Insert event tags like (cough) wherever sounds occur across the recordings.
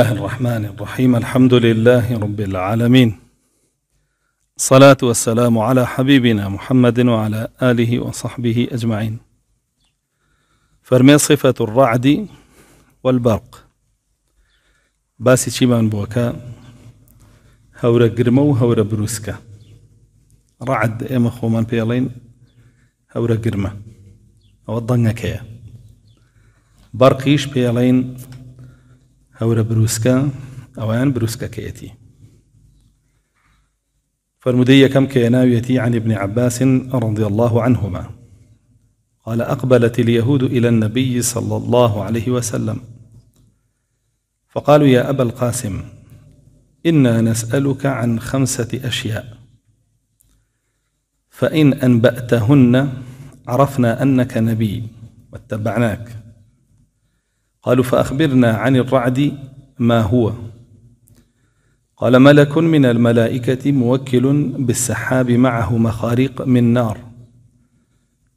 الله الرحمن الرحيم الحمد لله رب العالمين صلاة والسلام على حبيبنا محمد وعلى آله وصحبه أجمعين فرمي صفة الرعد والبرق باسي شيمان بوكا هورا قرمو هورا بروسكا رعد ايما خومان بيالين هورا قرمة او الضنكية برقيش بيالين هەورە بروسکە ئەویان بروسکەکەیەتی فرمودي يكم كيناويتي عن ابن عباس رضي الله عنهما قال أقبلت اليهود إلى النبي صلى الله عليه وسلم فقالوا يا أبا القاسم إنا نسألك عن خمسة أشياء فإن أنبأتهن عرفنا أنك نبي واتبعناك قالوا فأخبرنا عن الرعد ما هو قال ملك من الملائكة موكل بالسحاب معه مخاريق من نار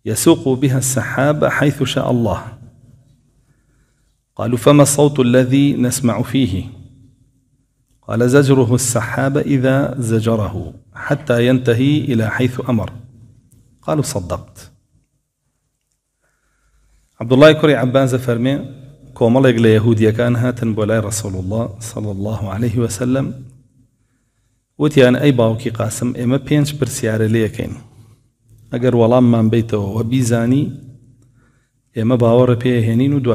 يسوق بها السحاب حيث شاء الله قالوا فما الصوت الذي نسمع فيه قال زجره السحاب إذا زجره حتى ينتهي إلى حيث أمر قالوا صدقت عبد الله كري عبان زفرمين کۆمەڵێک لە يكان هاتن بولاي رسول الله صلى الله عليه وسلم وتيان أي باوكي قاسم برسيار ليكين أجر ولام من بيته وبيزاني إما باور ئێمە باوەڕە پێهێنین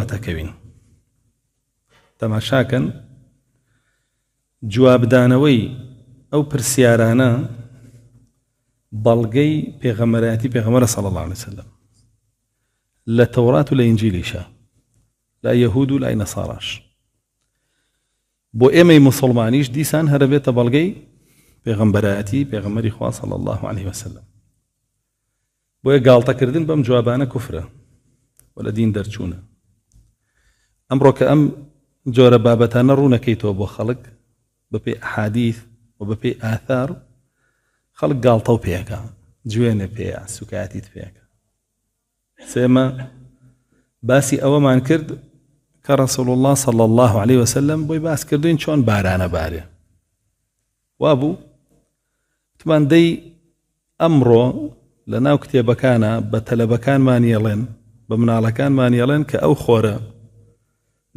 و شاكن جواب دانوي أو برسيارانا بلغي بيغمراتي پێغەمەرە صلى الله عليه وسلم لا تورات ولا لە لا يهود ولا نصاراش بو بۆ مسلمانيش مسلمانیش دیسان بلغي بێتە بەڵگەی پێغمبەرەتی پێغمەری صلى الله عليه وسلم بو گاڵتەکردن بەم بم جوابانا كفره ولا دين درچونا ئەمڕۆ ام ئەم جۆرە رونا كيتو بو خلق ببي احاديث وببي اثار خلق پێی ئاثار خەڵک گاڵتە و پێەکە جوێنە سيما سوکایەتیت پێەکە سێمە کە الله سەڵ الله عليه وسلم بۆی باسکردین چۆن بارانە بارێ وا بوو تمان دەی ئەمڕۆ لە ناو کتێبەکانە بە تەلەبەکانمانیەڵێن بە مناڵەکانمانیەڵێن کە ئەو خۆرە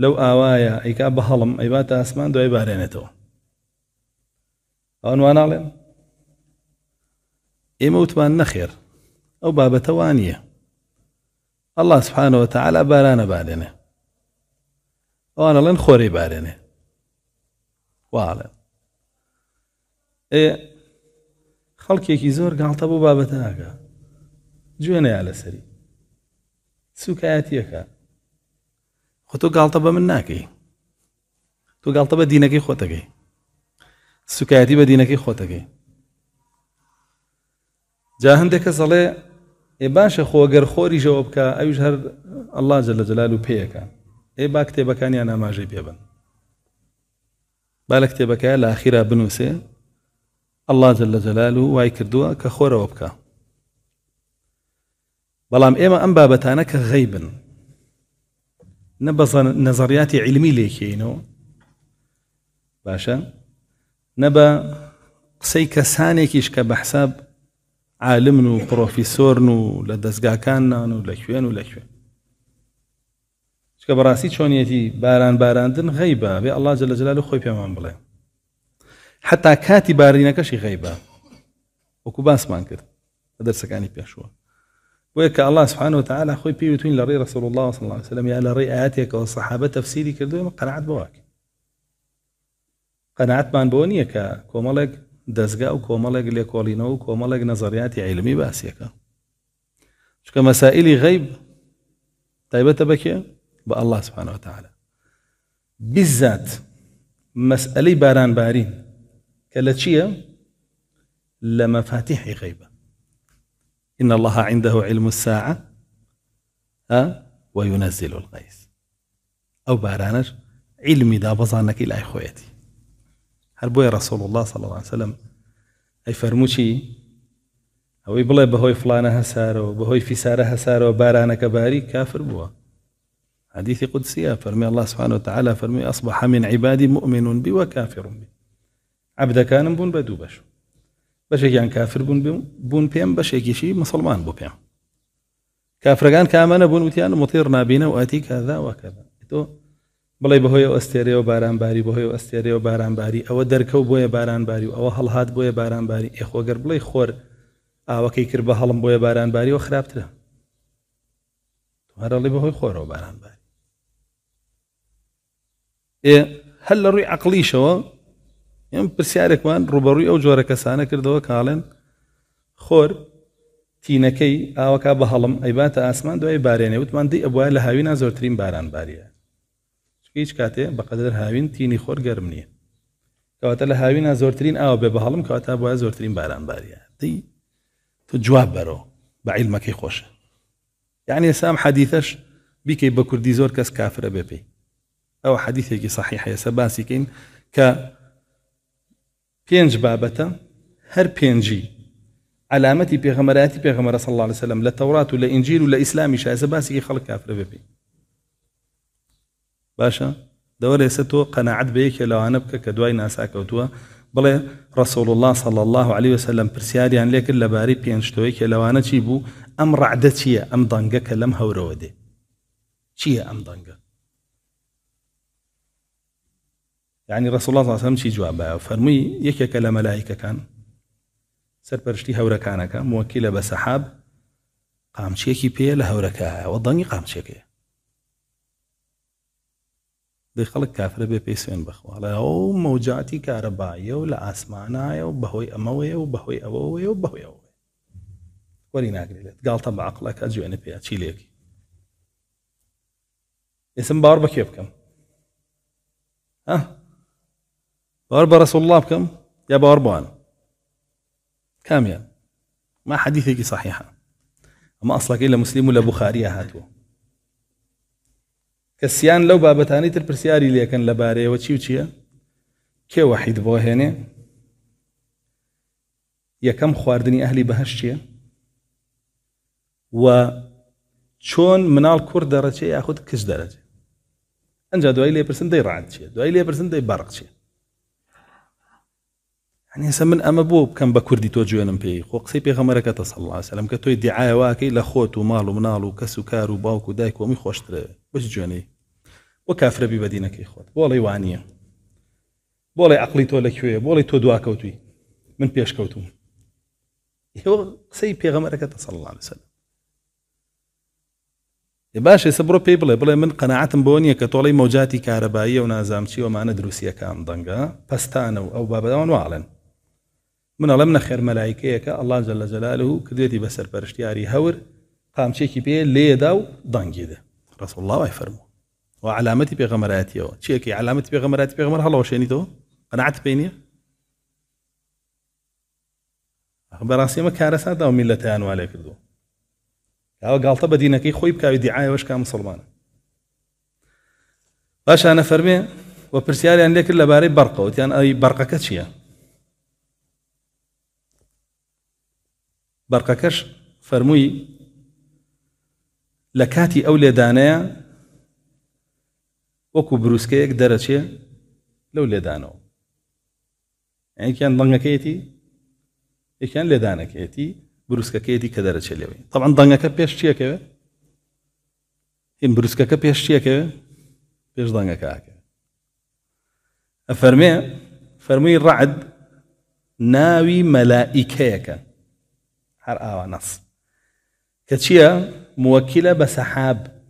لەو ئاوایە ئەیکا بە هەڵم ئەیبات ئاسمان دوای بارێنێتەوە ئەوان واناڵێن ئێمە وتمان نەخێر ئەو بابەتەوان نیە الله سبحانه وتعالى بارانا بارێنێ ئەوان ئەڵێن خۆرەی بارێنێ واڵێن ئێ خەڵکێکی زۆر گاڵتە بۆ بابەتە ناکە گوێنەیە لەسەری سوکایەتیەکە خۆ تۆ گاڵتە بە من ناکەی تۆ گاڵتە بە دینەکەی خۆتەکەی سوکایەتی بە دینەکەی خۆتەکەی جا هەندێک کەس ئەڵێ ئێ باشە خۆگەر خۆری ژەوە بکە ئەوش هەر ئەللا جە لە جەلال و پێیەکە ئێ با کتێبەکانیان ئاماژەی پێبن با لە کتێبەکە لە ئاخیرا بنووسێ ئەله جل لە جەلال و وای کردووە کە خۆرەوە بکە بەڵام ئێمە ئەم بابەتانە کە غەی بن نە بە نەزەڕاتی علمی لێکینەوە باشە نە بە قسەی کەسانێکیش کە بە حساب عالمن و پرۆفیسۆرن و لە دەستگاکانان و لەکوێن و لەکوێن چکە بەڕاستی چۆنیەتی باران باراندن غەیبە بێ ئەلله جە لە جلال خۆی پێمان بڵێ حتا کاتی بارینەکەشی غەیبە وەکو باسمان کرد بە دەرسەکانی پێشوە وەیە کە الله سبحانه وتعالى خۆی پێوتین لە ڕێ رسول الله صلى الله عليه وسلم یا لە ڕێ ئاەتێکەوە سەحابە تەفسیری کردوێمە قەنعات بواکە قەنعاتمان بۆ نییە کە کۆمەڵێک دەستگا و کۆمەڵێک لێکۆڵینەوە و کۆمەڵێک نەزەریاتی عیلمی باسیەکە چکە مەسائللی غەیب تایبەتە بەکێ الله سبحانه وتعالى بالذات مسألة باران بارين كالتشية لمفاتيح چییە إن الله عنده علم الساعة ها وينزل الغيث أو بارانش علمي دا بزانك إلى إخوتي هل بوي رسول الله صلى الله عليه وسلم أي فرموشي يبلي بهوي بەهۆی سارو بهوي في سارها سارو بارانك باري كافر بوه حديث قدسية فرمي الله سبحانه وتعالى فرمي أصبح من عبادي مؤمن بي وكافر بي عبد كان بون بدو بشو بەشێکیان کافر بوون بوون پێم بەشێکیشی مسلمان بۆ پێم کافرەکان کامەە بوون وتیان متیر نابینە و ئاتی کاداوەکەدا تۆ بڵێ بەهۆی ئەستێرەوە بارانباری بەهۆی ئەستێرەوە بارانباری ئەوە دەرکەو بۆیە بارانباری و ئەوە هەڵهات بۆیە بارانباری ئێخۆگەر بڵێ خۆر ئاوەکەی کرد بە هەڵم بۆیە بارانباری و خراپترە هەرڵی بەهۆی خۆرەوە بارانباری ئێ هەل لە ڕووی عقلیشەوە ئەم پرسیارێکمان ڕوبەڕووی ئەو جۆرە کەسانە کردەوە کاڵێن خۆر تینەکەی ئاوەکە بە هەڵم ئەیباتە ئاسمان دوای بارێنێ وتمان دی ئەبواە لە هاوینا زۆرترین باران باریە هیچ کاتێ بەقدر هاوین تینی خۆر گەرم نییە کەواتە لە هاوینا زۆرترین ئاوە بێ بە هەڵم کەواتە بواە زۆرترین باران باریە دی تو جواب بەرەوە بەعیلمەکەی خۆشە یعنی ئێسام حەدیثەش بیکەی بە کوردی زۆر کەس کافرە بێپی ئەو حەدیثێکی صحيح يا باسیکەین ك بينج بابەتە هر بينجي علامەتی پێغەمەراتی پێغەمەرە صلى الله عليه وسلم لا توراة ولا انجيل ولا اسلام ئیسلامی شایسە باسیکی خەڵک کافر ببی باشە دەوەرە ئێستا تۆ قەنەعەت بە یەکێ لەوانە بکە کە دوای ناساکەوتووە بڵێ الله صلى الله عليه وسلم پرسیاریان لێ کرد لەبارەی پێنجتەوەی کە لەوانە چی بوو ئەم ڕعدە چییە ئەم دەنگە کە لەم هەورەوە دێ يعني رسول الله الله صلى عليه وسلم یعنی ڕسوڵ زاسم چی جوابە فەرمووی یەکێکە لە مەلایکەکان سەرپەرشتی هەورەکانەکە موەکی لە بە سەحاب قامچێکی پێ لە هەورەکەەوە دەنگی قامچێکێ دەی خەڵک بي بێ پێی على او موجاتي مەوجاتی کارەبایە و لە ئاسمانایە و بەهۆی ئەمەوەیە و بەهۆی ئەوەیە و بەهۆیەوە وەری ناگرێت قال بە عقلك اجو پێ چی لێکی ئێسم اسم بەکێ بکەم ها أربعة رسول الله بكم؟ يبقى أربعة كام يعني ما حديث يجي صحيحة ما أصلك إلا مسلم ولا بخاري هاتوا كسيان لو بابتاني تربرسياري اللي كان لباري وشي وشي كي وحيد بو هنا يا كم خواردني أهلي بهشتيا و چۆن مناڵ کوور دەڕەچێ یاخود کچ دەرەچێ ئەنج دوای لێ پرسن دەی ڕاتچێ دوای برسن دي برق شي ئەنیسە من ئەمە بۆ بکەم بە کوردی تۆ جوێنم پێی خۆ قسەی پێخەمەرەکە تە سەڵلاسەلم کە تۆی دیعاواکەی لە خۆت و ماڵ و مناڵ و کەس و کار و باوک و دایک ومی خۆشترێ بچ جوێنەی بۆ کافرەبی بەدینەکەی خۆت بۆڵی وانە بۆڵی عقلی تۆ لەکوێ بۆڵی تۆ دواکەوتوی من پێشکەوتوم هێوە قسەی پێغەمەرەکە تە سەڵلاسە باشێ سەبرۆ پێی بڵێ بڵێ من قەنەعاتم بۆ نییە کە تۆڵی مەوجاتی کارەباییە و نازامچی ومانە دروسیەکان دەنگە پستانە و ئەو بابداوان واڵێن من علم نخير ملائكة الله جل جلاله كذيتي بسر برشتياري هور قام شيكي بيه ليه داو دانجي دا رسول الله واي فرمو وعلامتي بيغمر آتيو شيكي علامتي بيغمراتي بيغمر هلو شيني تو قناعت بيني براسي ما كارسا داو ملتان أنوالي كدو هاو قالتا بدينكي خوي بكاوي دعاية وش كان مسلمان باش أنا فرمي وبرسياري عن يعني ليك اللي باري برقة أي برقة كتشيه برقكش فرموي لكاتي أولي دانايا وكو بروسكيك درتشي لو لدانو يعني كان ضنك كيتي إيه كان لدانا كيتي بروسكا كيتي كدرتشي لوي طبعا ضنك بيش تشيا كيف بروسكا بيش تشيا بيش ضنك هاك أفرمي فرمي الرعد ناوي ملائكيك هر آوا نص كتشيا موكلة بسحاب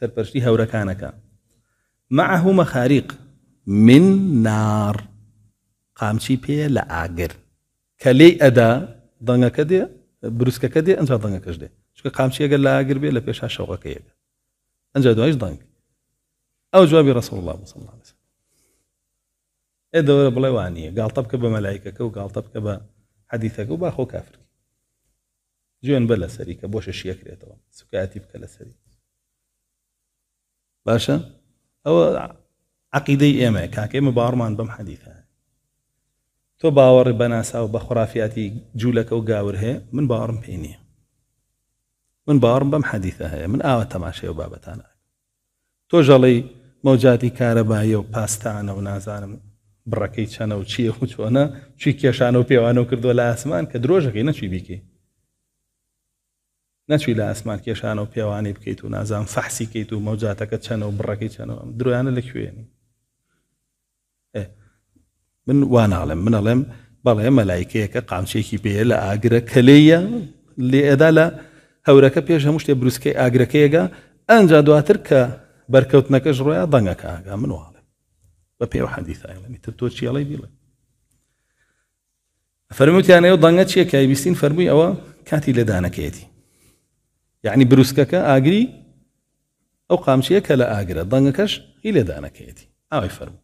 سرپرشتي هورا كانكا معه مخاريق من نار قامشي بيا لآگر كلي أدا ضنگا كدي بروسكا كدي انجا ضنگا كجدي شكا قامشي اگر لآگر بيا لپشا شوقا كيدا انجا دوائش ضنگ او جواب رسول الله صلى الله عليه وسلم ادور بلاي وانيه قال طبك بملائكه وقال طبك بملائكه حەدیثەکە و باخۆ کافرکی جوێن بە لەسەری کە بۆ شەشیە کرێتەوە سوکاتی بکە لەسەری باشە ئەوە عقیدەی ئێمە کاکەمە باڕمان بەم حەدیثە تۆ باوەڕی بەناسا و بە خۆرافاتی جوولەکە و گاور هەیە من باوەڕم پێی نییە من باوەڕم بەم حەدیثە هەیە من ئاوە تەماشەیە و بابەتانە تۆ ژەڵی مەوجاتی کارەبایە و پاستانە و نازانم بڕەکەی چەنە و چییە و چۆنە چی کێشانە و پێوانە و کردووە لە ئاسمان کە درۆژەکەی نەچی بیکەی نەچوی لە ئاسمان کێشانە و پێوانی بکەیت و نازان فەحسی کەیت و مەوجاتەکە چەنە و بڕەکەی چەنەوە درویانە لەکوێنی من واناڵێم من ئەڵێم بەڵێ مەلایکەیەکە قامچێکی پێە لە ئاگرە کەلەیە لێ ئەدا لە هەورەکە پێش هەموو شتێ بروسکەی ئاگرەکەیەگە ئەنج دواتر کە بەرکەوتنەکەش ڕۆیە دەنگەکە ئاگا منوە بە پێوە تو چی تر تۆ فرمود یعنی او دەنگە چیە که بیستین فرمی او کاتی لەدانەکەیەتی یعنی بروسکەکە ئاگری ئەو قامچیە کە لە ئاگرە دەنگەکەش لدانه لەدانەکەیەتی آوی فرم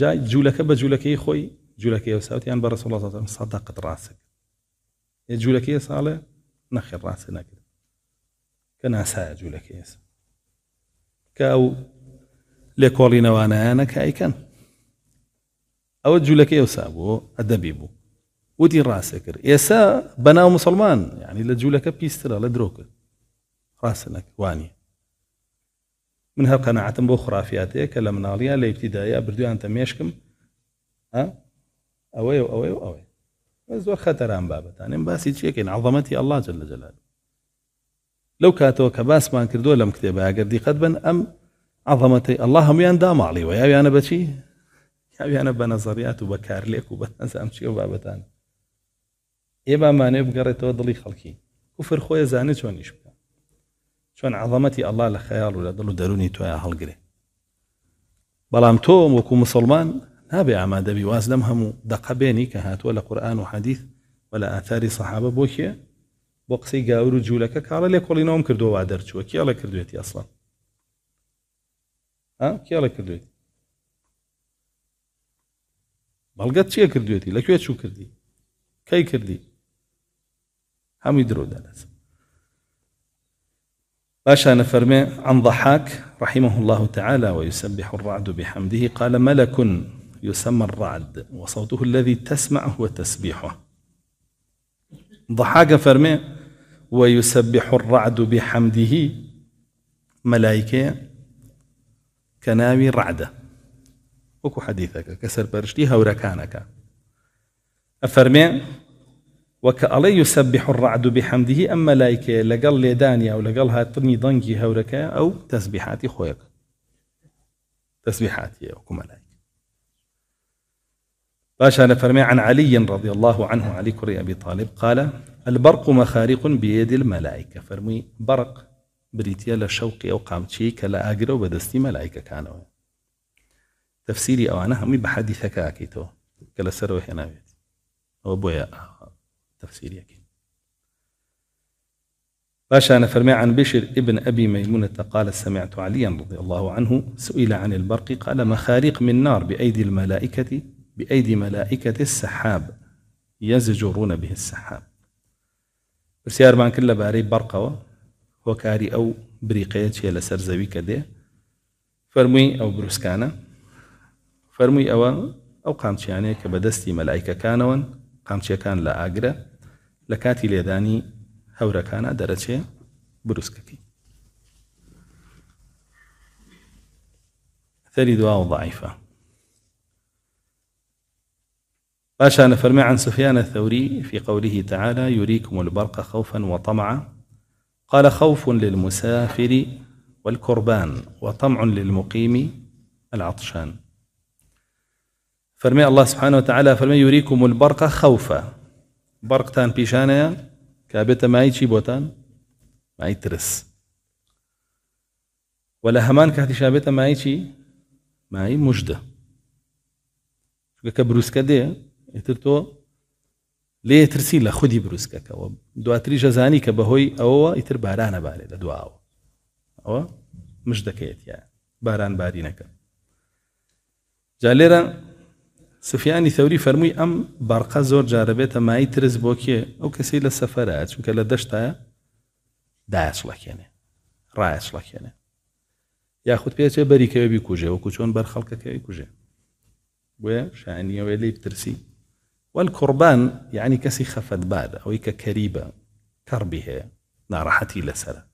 جای جوولەکە بە یعنی بر رسول الله ساوتیان بە ڕسەڵاتم سەداقت ڕاستێک یە جوولەکەی ساڵێ نەخێ ڕاستە نەکرد کە ناسایە است که او لێکۆڵینەوانیانە کایکەن ئەوە او ئێوسا بوو سابو بوو وتی راسك کرد سا بەناو مسلمان یعنی يعني لا جوولەکە پیسترە لە درۆ کرد واني من هەر قەنەعەتم بۆ خرافاتەیە کە لە مناڵیا بردو انت بردویانتە مێشکم أوي, و ئەوەی و ئەوەی زۆر خەتەران بابەتانێن باسی چیەکەین يعني عظمتي الله جل جلاله لو كاتو كباس ما كردو لم لەم کتێبە دي دیقەت بن عظمتي الله هم يان دام علي ويا بيانا بشي يا بيانا بنظريات وبكار ليك وبنزام شي وبابتان إبا إيه ما نبقر تودلي خلقي كفر خويا زاني شون يشبك شون عظمتي الله لخيال ولا دلو داروني تويا هلقري بلام توم وكو مسلمان نبي عما دبي وازلم هم دقا بيني كهات ولا قرآن وحديث ولا آثار صحابة بوكي بوكسي قاورو جولك كالا ليكولي نوم كردو وادر شوكي الله كردو أصلاً كي بلغت شي كردوي بەڵگەت چییە شو كردي چوو كردي هم يدرو هەمووی باشا انا فرمي عن ضحاك رحمه الله تعالى ويسبح الرعد بحمده قال ملك يسمى الرعد وصوته الذي تسمع هو تسبيحه ضحاك فرمي ويسبح الرعد بحمده ملائكه كناوي رعدة وكو حديثك كسر برشتي سەرپەرشتی هەورەکانەکە أفرمي وكألي يسبح یوسبح الرعد بحەمدیه ئەم مەلایکێ لەگەڵ لێدانیا و لەگەڵ هاتنی دەنگی هەورەکە أو تسبيحاتي خۆیەک تەسبیحاتیە وكو ملايك باشا نفرمي عن علي رضي الله عنه علي كري أبي طالب قال البرق مخارق بيد الملائكة فرمي برق بريتيا لشوقي أو قامتشي كلا أجرو بدستي ملايكة كانوا تفسيري أو أنا همي بحديثك أكيتو كلا ئاکەیتەوە هنا بيت أو بويا تفسيري أكيد باشا أنا فرمي عن بشر ابن أبي ميمونة قال سمعت عليا رضي الله عنه سئل عن البرق قال مخاريق من نار بأيدي الملائكة بأيدي ملائكة السحاب يزجرون به السحاب برسيار بان كله باري برقوة وكاري أو بریقەیە چیە لەسەر زەوی فرمي أو فەرمووی فرمي أو أو ئەوە ئەو قامچیانەیە کە بەدەستی مەلایکەکانەوەن قامچیەکان لە ئاگرە لە کاتی لێدانی هەورەکانە دەرەچێ بروسکەکەی ثري دعاء ضعيفة باشا نفرمي عن سفيان الثوري في قوله تعالى يريكم البرق خوفا وطمعا قال خوف للمسافر والكربان وطمع للمقيم العطشان فرمي الله سبحانه وتعالى فرمي يريكم البرق خوفا برق تان بيشانيا كابتا ما بۆتان مای ترس و لە هەمان کاتیشا بێتە ما چی مای مژدە کە بروسکە لێ ترسی لە خودی بروسکەکەەوە دواتری ژەزانی کە بەهۆی ئەوەوە ئیتر بارانە بارێت لە دواوە ئەوە مش دەکەیت یا باران بارینەکە جا لێرە سفیانی تەوری فەرمووی ئەم بارقە زۆر جارەبێتە مای ترس بۆ کێ ئەو کەسی لە سەفەرە چونکە لە دەشتایە داچڵەکێنێ ڕایچڵەکێنێ یاخود پێچێ بەریکەوێبی کوژێ وەکو چۆن بەر خەڵکەکەوی کوژێ بۆیە شانیەوەی لی بترسی والكربان يعني كسي خفت بعد أو يك كريبة كربها نارحتي لسلا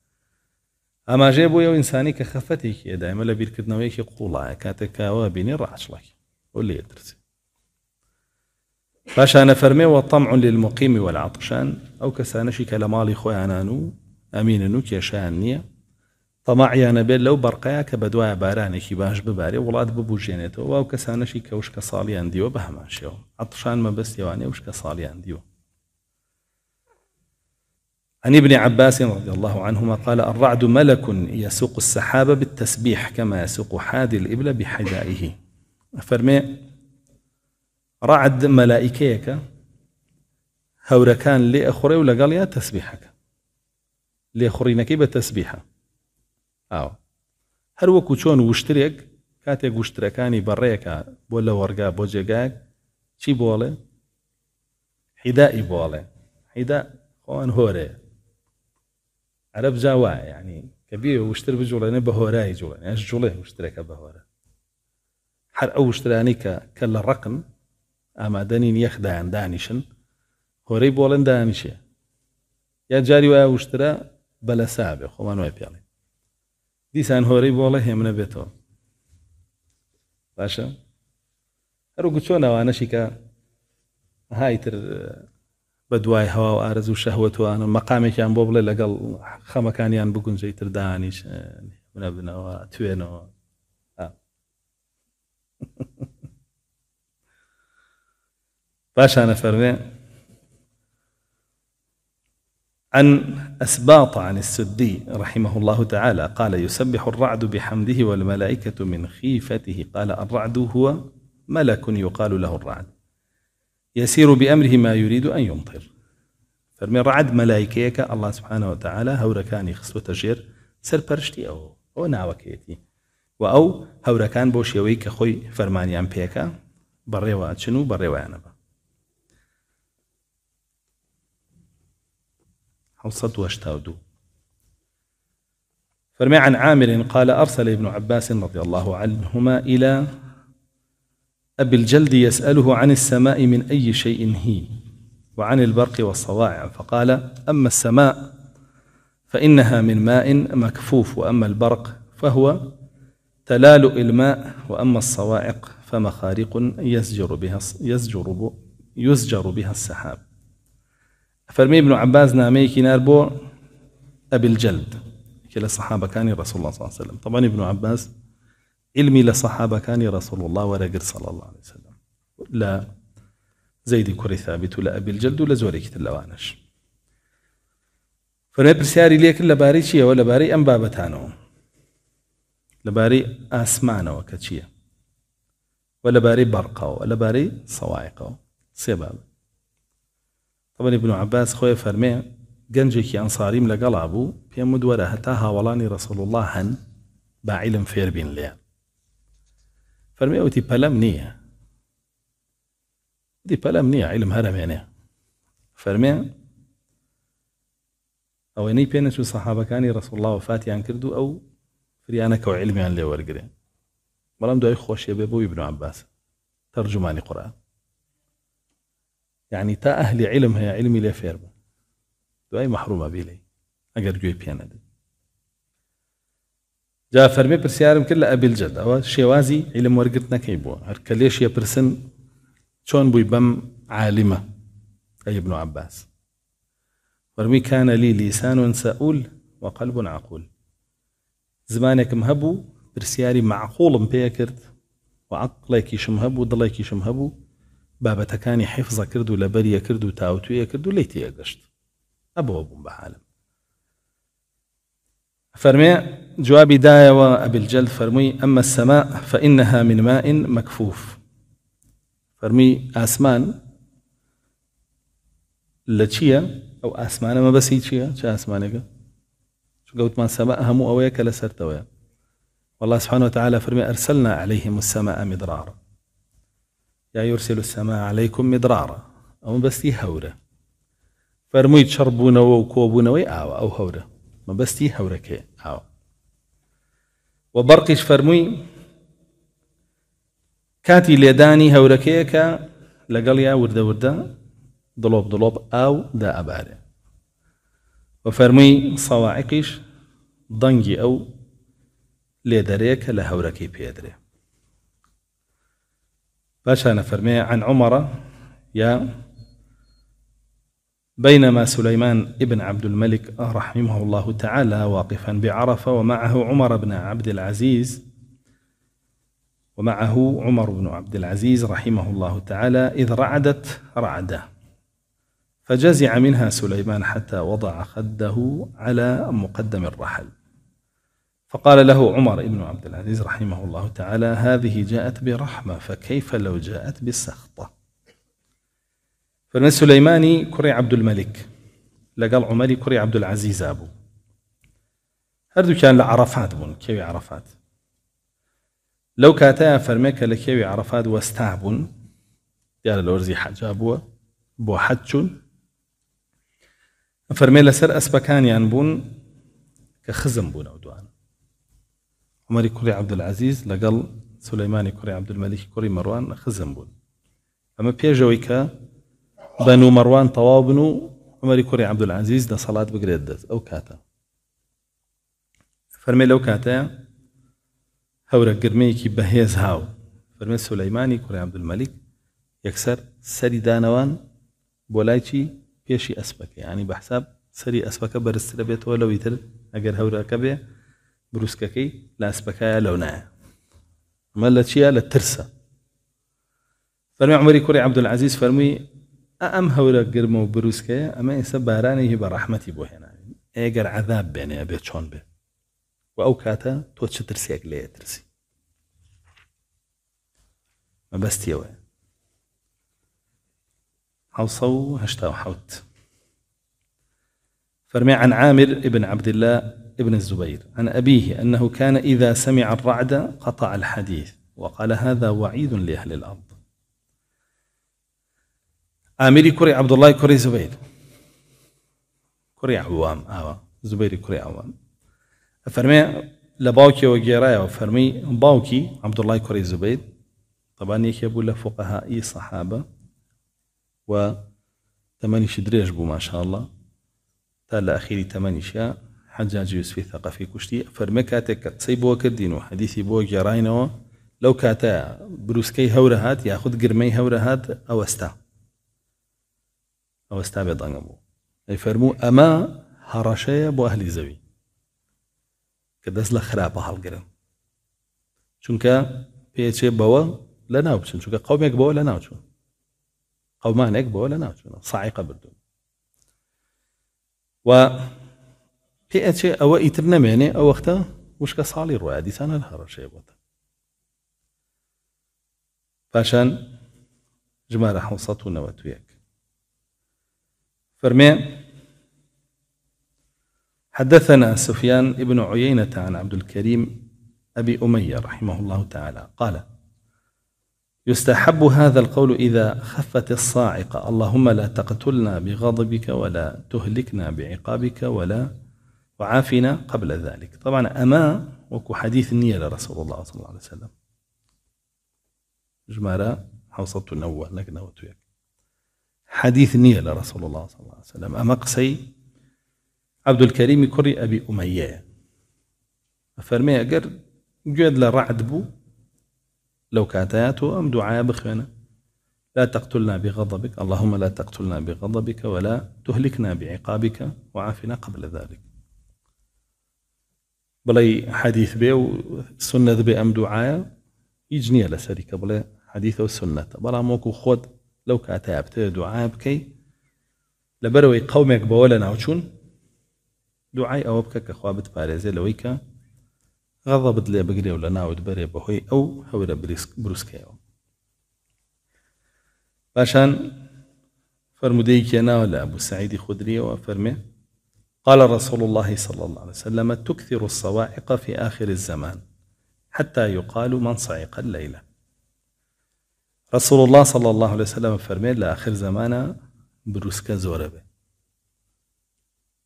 أما جابوا يو إنساني كخفتي كي دائما لبير كدنا ويكي قولا كاتكا وابيني راحش لك ولي يدرسي باش أنا فرمي وطمع للمقيم والعطشان أو كسانشي كلمالي خوانانو أمين يا شانية تەماعیانە بێت لەو بەرقەیە کە بە دوایە بارانێکی باش ببارێ وڵات ببژێنێتەوە واو کەسانەشی کە وشکە ساڵیان دیوە بە عطشان ما بس يعني وشکە ساڵیان دیوە عن ابن عباس رضي الله عنهما قال الرعد ملك يسوق السحاب بالتسبيح كما يسوق حادي الإبل بحذائه فرمي رعد ملائكيك هوركان لأخري قال يا تسبيحك لأخرينك بتسبيحه ئاوە هەر وەکو چۆن وشترێک کاتێک گوشتەکانی بەڕێکە بۆ لە وەرگا بۆ جێگایك چی بۆڵێ حیدایی بۆڵێ حیدا خۆن هۆرێ عرب جا وایە ینی کە بێ وشتر بجوڵێنێ بە هۆرایی جوڵێن ئەش جوڵێ وشترەکە بەهۆرە هەر ئەو وشترانی کە کە لە ڕقن ئامادەنین یەخدایان دانیشن هۆرەی بۆڵێن دانیشێ یا جاری وایە وشترە بە لە سابێ خۆمان وای پێڵێ دیسان هۆرەی بۆڵە هێمنە بێتەوە باشە هەروگو چۆن ئەوانەشی کە هایتر بە دوای هەوا و ئارز و شەهوەتوانە مەقامێکیان بۆ بڵێ لەگەڵ خەمەکانیان بگونجەی تر دانیش منە بنەوە توێنەوە (laughs) باشانە فەرمێ عن أسباط عن السدي رحمه الله تعالى قال يسبح الرعد بحمده والملائكة من خيفته قال الرعد هو ملك يقال له الرعد يسير بأمره ما يريد أن يمطر فمن رعد ملائكيك الله سبحانه وتعالى هەورەکانی خستوتە ژێر سر برشتي أو أو و وأو هەورەکان بوشيويك شێوەی فرماني خۆی فەرمانیان پێکە بەڕێوە چن و بەڕێوایانە هەوسەد وەشتا فرمي عن عامر قال أرسل ابن عباس رضي الله عنهما إلى أبي الجلد يسأله عن السماء من أي شيء هي وعن البرق والصواعق فقال أما السماء فإنها من ماء مكفوف وأما البرق فهو تلالؤ الماء وأما الصواعق فمخارق يزجر بها يزجر يزجر بها السحاب فرمي ابن عباس عباز نامەیەکی أبي الجلد كلا الجلد كان رسول الله صلى الله عليه وسلم طبعا ابن عباس علمي لصحابة كان رسول الله ورقر صلى الله عليه وسلم لا زيد كري ثابت ولا أبي الجلد ولا لە زۆرێکی تر لەوانش فەرمێ پرسیاری لێکرد لەبارەی چیەوە لەبارەی ئەم بابەتانەوە لەبارەی ئاسمانەوە کە چییە ولا باري بەرقەوە ولا باري سێ بابەت طبعا ابن عباس كي فەرمێ گەنجێکی ئەنساریم لەگەڵا بوو پێم دووەرە هتا هاوەڵانی رسول الله فرمي اوتي فێربین لێ دي وتی پەلەم علم هرم يعني فرمي او اني فەرمێ شو صحابة كاني رسول الله وفاتیان کرد و ئەو فریانەکەەوە عن لي وەرگێ بەڵام دو اي خوشي بۆی ابن عباس ترجماني قرآن يعني تا اهلي علم هەیە علمی لێ فێر اي محرومه بيلي اگر جوي بيان پێەدە جا فرمي پرسیارم کرد لە ئەبیلجد ئەوە شێوازی علم ورقتنا كيبو بووە هەر يا برسن شون بوي بم عالمه اي ابن عباس فرمي كان لي لسان سؤول وقلب عقول زمانك مهبو برسياري معقول مبيكرت وعقلك يشمهبو ضلك يشمهبو بابەتەکانی حیفزە کرد و لە بەریە کرد و تاوتویە کرد و لی تێگەشت ئەبەوە بووم بەحالم فەرمێ جوابی دایەوە ئەبلجل فەرمووی ئەمە سەما فەئینەها منمائین مەکفوف فەرمی ئاسمان لە چییە ئەو ئاسمانەمە بەسی چییە چه ئاسمانێکە چگەوتمان سەما هەموو ئەوەیە کە لەسەرتەوەە والله سبحانه وتعالى فرمي أرسلنا عليهم السماء مدرارا يا يرسل السماء عليكم مدرارا أو بستي هورة فرميت شربونا وكوبونا او آوة أو هورة ما بستي هورة كي آوة وبرقش فرمي كاتي ليداني هوركيكا لقليا وردا وردا ضلوب ضلوب أو دا أباري وفرمي صواعقش ضنجي أو ليدريك لهوركي بيدري باشا نفرمي عن عمر يا بينما سليمان ابن عبد الملك رحمه الله تعالى واقفا بعرفة ومعه عمر بن عبد العزيز ومعه عمر بن عبد العزيز رحمه الله تعالى إذ رعدت رعدة فجزع منها سليمان حتى وضع خده على مقدم الرحل فقال له عمر بن عبد العزيز رحمه الله تعالى هذه جاءت برحمة فكيف لو جاءت بسخطة فالمن سليماني كري عبد الملك لقال عمري كري عبد العزيز أبو هردو كان لعرفات بون كيوي عرفات لو كاتا فرميك لكيوي عرفات واستابون ديار الورزي حجابوا بو حجون فرمي لسر أسبكان ينبون كخزم بون أو دوان عمر كوري عبد العزيز لقل سليماني كوري عبد الملك كوري مروان خزن بول أما بيجويك بنو مروان طوابنو عمر كوري عبد العزيز ده صلاة بقريد أو كاتا فرمي لو كاتا هورا قرميكي بهيز هاو فرمي سليماني كوري عبد الملك يكسر سري دانوان بولايشي بيشي أسبك يعني بحساب سري أسبك برسل بيتو لو يتر أجر هورا كبير بروسکەکەی لاسپەکایە لەو نایە ئەمە لە لا لە ترسە فەرمی عمەری کوڕی عبدولعزیز فەرمووی ئەم هەورە گرمە و بروسکەیە ئەمە ئێستا بارانێکی بە ڕەحمەتی بۆ هێناوین ئێگەر عذاب بێنێ بێ چۆن بێ و ئەو کاتە تۆ چ ترسێک لێ ترسی مەبەستیەوە حوصە و هەشتا حوت فرمي عن عامر ابن عبد الله ابن الزبير عن أبيه أنه كان إذا سمع الرعد قطع الحديث وقال هذا وعيد لأهل الأرض آميري كري عبد الله كري زبير كري عوام آه. زبير كري عوام فرمي لباوكي وجيرايا وفرمي باوكي عبد الله كري زبير طبعا يكي لفقهاء صحابة و تماني دريج بو ما شاء الله تالا أخيري ثماني شاء حجاج يوسف ثقفي كشتي فرمكاتك كتسي بو حديثي بو جراينو لو كاتا بروسكي هورهات ياخد قرمي هورهات او استا او استا بيضانبو اي فرمو اما هرشايا بو اهلي زوي كدس لخرابة هالقرن چونك بيتشي بوا لناوچن چونك قومك بوا لناوچن قومانك بوا لناوچن صعيقة بردون و هي او اترنا نمینه يعني او اختا وقتا وشکا ساڵی ڕایدیسانە لە هەڕەشەیە بۆتە پاشان ژمارە حوسەت و نەوە توەک فرمي حدثنا سفيان ابن عيينة عن عبد الكريم أبي أمية رحمه الله تعالى قال يستحب هذا القول إذا خفت الصاعقة اللهم لا تقتلنا بغضبك ولا تهلكنا بعقابك ولا وعافنا قبل ذلك طبعا أما وكو حديث النية لرسول الله صلى الله عليه وسلم جمارة حوصلت الأول لك نوت حديث النية لرسول الله صلى الله عليه وسلم أما قسي عبد الكريم كري أبي أمية فرمي أقر جد لرعد بو لو كاتاته أم دعاء بخوانا لا تقتلنا بغضبك اللهم لا تقتلنا بغضبك ولا تهلكنا بعقابك وعافنا قبل ذلك بلاي حديث بي وسنة بي أم دعايا يجني على سريك بلاي حديث أو سنة بلا موكو خود لو كاتاب تا دعاء بكي لبروي قومك بولا نعوشون دعاي أو كخوابت خوابت بارزي لويك غضب دلي بقري ولا ناود بري بهوي أو هورا بروسكي باشان فرمو ديكي ناولا أبو سعيد خدري وفرمي قال رسول الله صلى الله عليه وسلم تكثر الصواعق في آخر الزمان حتى يقال من صعق الليلة رسول الله صلى الله عليه وسلم فرمي لاخر زمان زمانە زوربه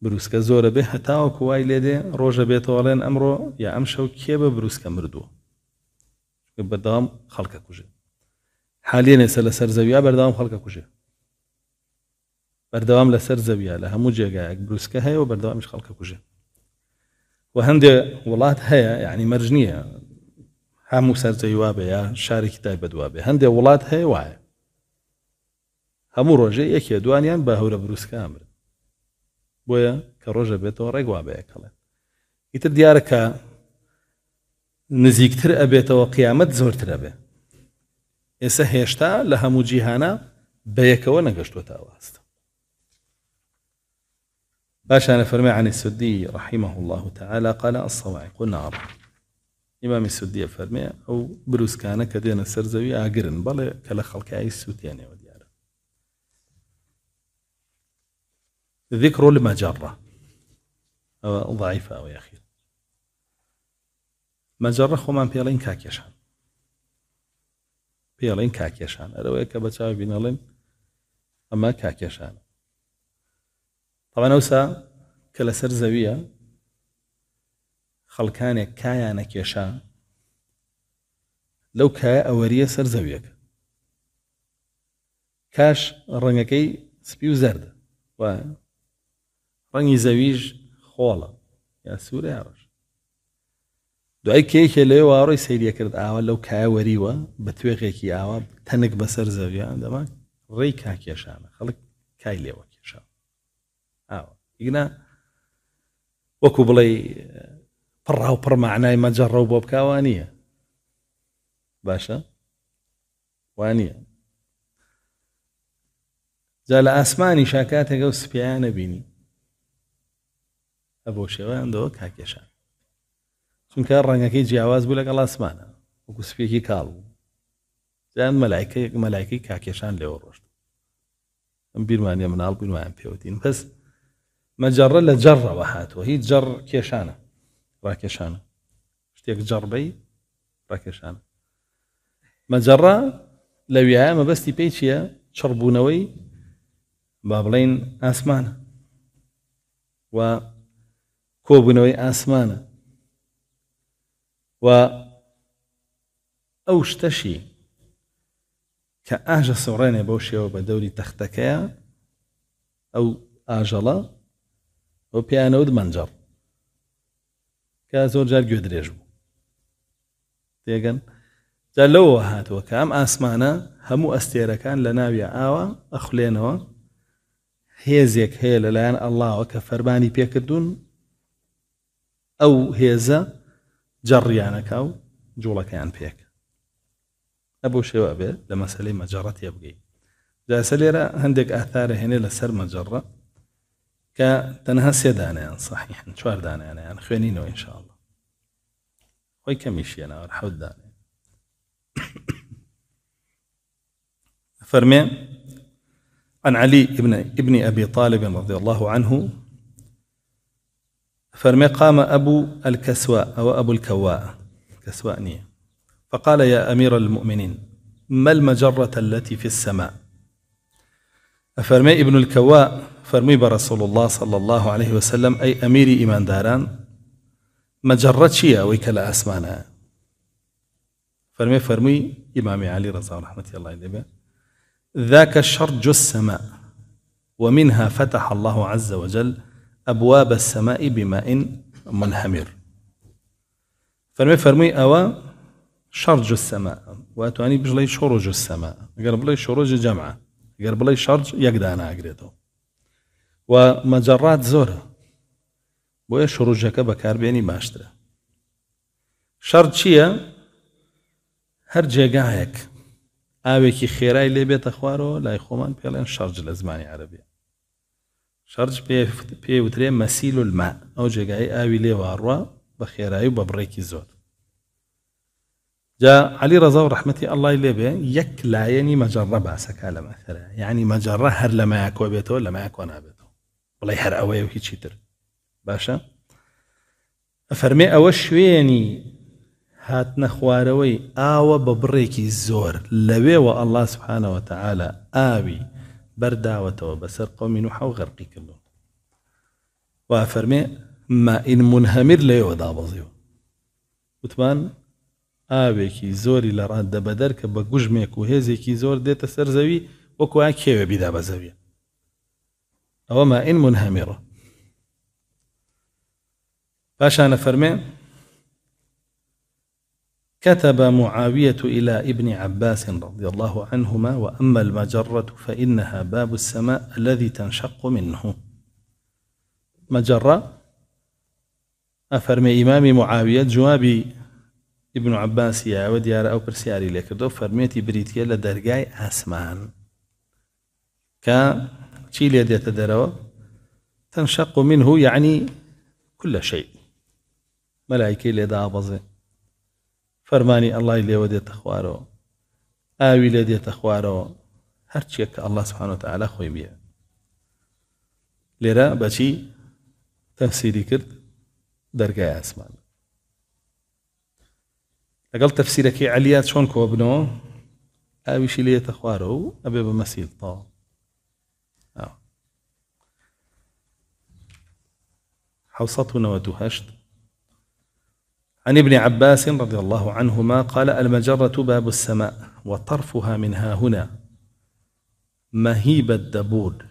زۆرە زوربه حتى وكواي لدي هەتاوەکو وای امرو يا امشو ئەمڕۆ یا مردو بردام خلقك بە حاليا مردووە بەردەوام خەڵکە کوژێ حالێ نێسە بەردەوام لەسەر زەویە لە هەموو جێگایەک بروسکە هەیە و بەردەوامیش خەڵکە کوژێ و هەندێک وڵات هەیە یعنی مەرج نییە هەموو سەرجەی وا بێ یا شارێکی تای بەدوا بێ هەندێک وڵات هەیە وایە هەموو ڕۆژێ یەکێ دوانیان بە هەورە بروسکە ئەمرن بۆیە کە ڕۆژە بێتەوە ڕێگوا بەیەکەڵێ ئیتر دیارەکە نزیکتر ئەبێتەوە قیامەت زۆرتر ئەبێ ئێستا هێشتا لە هەموو جیهانە بەیەکەوە نەگەشتوە تاواستە باشا أنا فرمي عن السدي رحمه الله تعالى قال الصواعق نار إمام السدي فرمي أو بروس كان كدين السرزوي أقرن بل كلا خلق أي سوتين وديارة ذكر المجرة أو ضعيفة أو يا أخي مەجەڕە خۆمان بيالين كاكيشان بيالين كاكيشان أرويك کە بينالين أما كاكيشان ئەوە نەوسا کە لەسەر زەویە خەڵکانێک کایانە کێشا لەو کایە ئەوەریە سەر زەویەکە کاش ڕنگەکەی سپی و زەرد ڕەنگی زەویش خۆڵە یا سوورە یاڕش دوای کێکێ لێ واڕۆی سریە کرد ئاوە لەو کایە وەریوە بە توێقێکی ئاوە تەنک بەسەر زەویان دەما ڕێی کاکێشانە خەڵک کای لێوەک ئینا وەکو بڵێ پڕاو پڕمەعنای مەجەڕە بۆ بکوان نییە باشە وان نییە جا لە ئاسمانی شاکاتێکە و سپیانە بینی ئە بۆ شێوەیانەوە کاکێشان چونکە ڕەنگەکەی جیاواز بوو لەگەڵ ئاسمانە وەکو سپێکی کاڵ بوو جان مەلایکە مەلایکی کاکێشان لێەوە ڕۆشت ئەم بیرمانە مناڵ بینوایان پێوتین پس مجر لا جر وهات وهي جر كيشانه راكيشانه شتيك جربي راكيشانه مجر لا ما بس تي بيتشيا شربونوي بابلين اسمانه و كوبونوي اسمانه و اوشتشي كاجا سوريني بوشيو بدوري تختكيا او اجلا ئەو پیانەوت منجەڕ کە زۆر جار گوێ درێژ بوو تێگەن جا لەوە هاتووە کە ئەم ئاسمانە هەموو ئەستێرەکان لە ناویە ئاوە ئەخلێنەوە هێزێک هەیە لەلایەن ئەللاوە کە فەرمانی پێکردوون ئەو هێزە جەڕیانەکە و جوڵەکەیان پێک ئەبوو شێوە بێ لە مەسلەی مەجارڕەت یە بگەیت جاسە لێرە هەندێک ئاثارە هێنێ لەسەر مەجرڕە کە تەنها سێدانیان صحیحن چواردانیانیان خوێنینەوە انشاءله خۆی کەمیشیەنەوە دانه فەرمێ عن علي ابن ابن أبي طالب رضي الله عنه فرمي قام أبو الكسواء أو أبو الكواء كسواء نية فقال يا أمير المؤمنين ما المجرة التي في السماء فرمي ابن الكواء فرمي برسول الله صلى الله عليه وسلم أي أمير إيمان داران چییە ئەوەی ويكلا أسمانا فرمي فرمي إمام علي رضا ڕزا الله عليه ذاك شرج السماء ومنها فتح الله عز وجل أبواب السماء بماء منهمر فرمي فرمي أوا شرج السماء واتواني بجلي شروج السماء قال بلي شروج جمعة قال بلي شرج يقدانا أنا و مەجەڕات زۆرە بۆیە شڕژەکە بەکاربیێنی باشترە شەڕ چییە؟ هەر جێگایەک ئاوێکی خێرای لێ بێتە خوارەوە لای خۆمان پێڵێن شارج لە زمانی عربی شارج پێوترێ مەسیل وما ئەو جێگای ئاوی لێ بە خێرایی و بە بڕێکی زۆر جا علي ڕزا و الله ئەلای يك لا لایەنی مجرة باسكا لما مەثرە يعني مجرة هر لما مایکۆ بيتو لما مایکۆ نابێت بڵێ هەر ئەوەیە و هیچی تر باشە فەرمێ ئەوە شوێنی هاتنە خوارەوەی ئاوە بە بڕێکی زۆر لەوێوە ئەلله سبحانەوە تەعاالە ئاوی بەرداوەتەوە بەسەر قۆمین و حەو غەرقی کردو وا فەرمێ مائین منهەمیر لەوێوە دابەزیەوە وتمان ئاوێکی زۆری لە ڕاددە بەدەر کە بە گوژمێک و هێزێکی زۆر دێتە سەر زەوی وەکوای کێوێ بیدا بە زەویە إن منهمرة باشا نفرمي كتب معاوية إلى ابن عباس رضي الله عنهما وأما المجرة فإنها باب السماء الذي تنشق منه مجرة أفرمي إمام معاوية جوابي ابن عباس يا وديار أو برسياري لكردو فرميتي بريتيا لدرجاي أسمان كان چی لێ دێتە تنشق منه يعني كل شيء ملائكه لێدا ئابەزێ فەرمانی ئەلای لێوە دێتە خوارەوە ئاوی لێ دێتە خوارەوە هەرچیەک کە ئەلله سبحانەتەعالا خۆی بیە لێرە بەچی تەفسیری کرد دەرگای ئاسمان لەگەڵ تەفسیرەکەی عەلیات چۆن کۆ بنەوە ئاویشی لێتە خوارەوە ابي بمسيل مەسیل ودهشت عن ابن عباس رضي الله عنهما قال المجرة باب السماء وطرفها منها هنا مهيب الدبور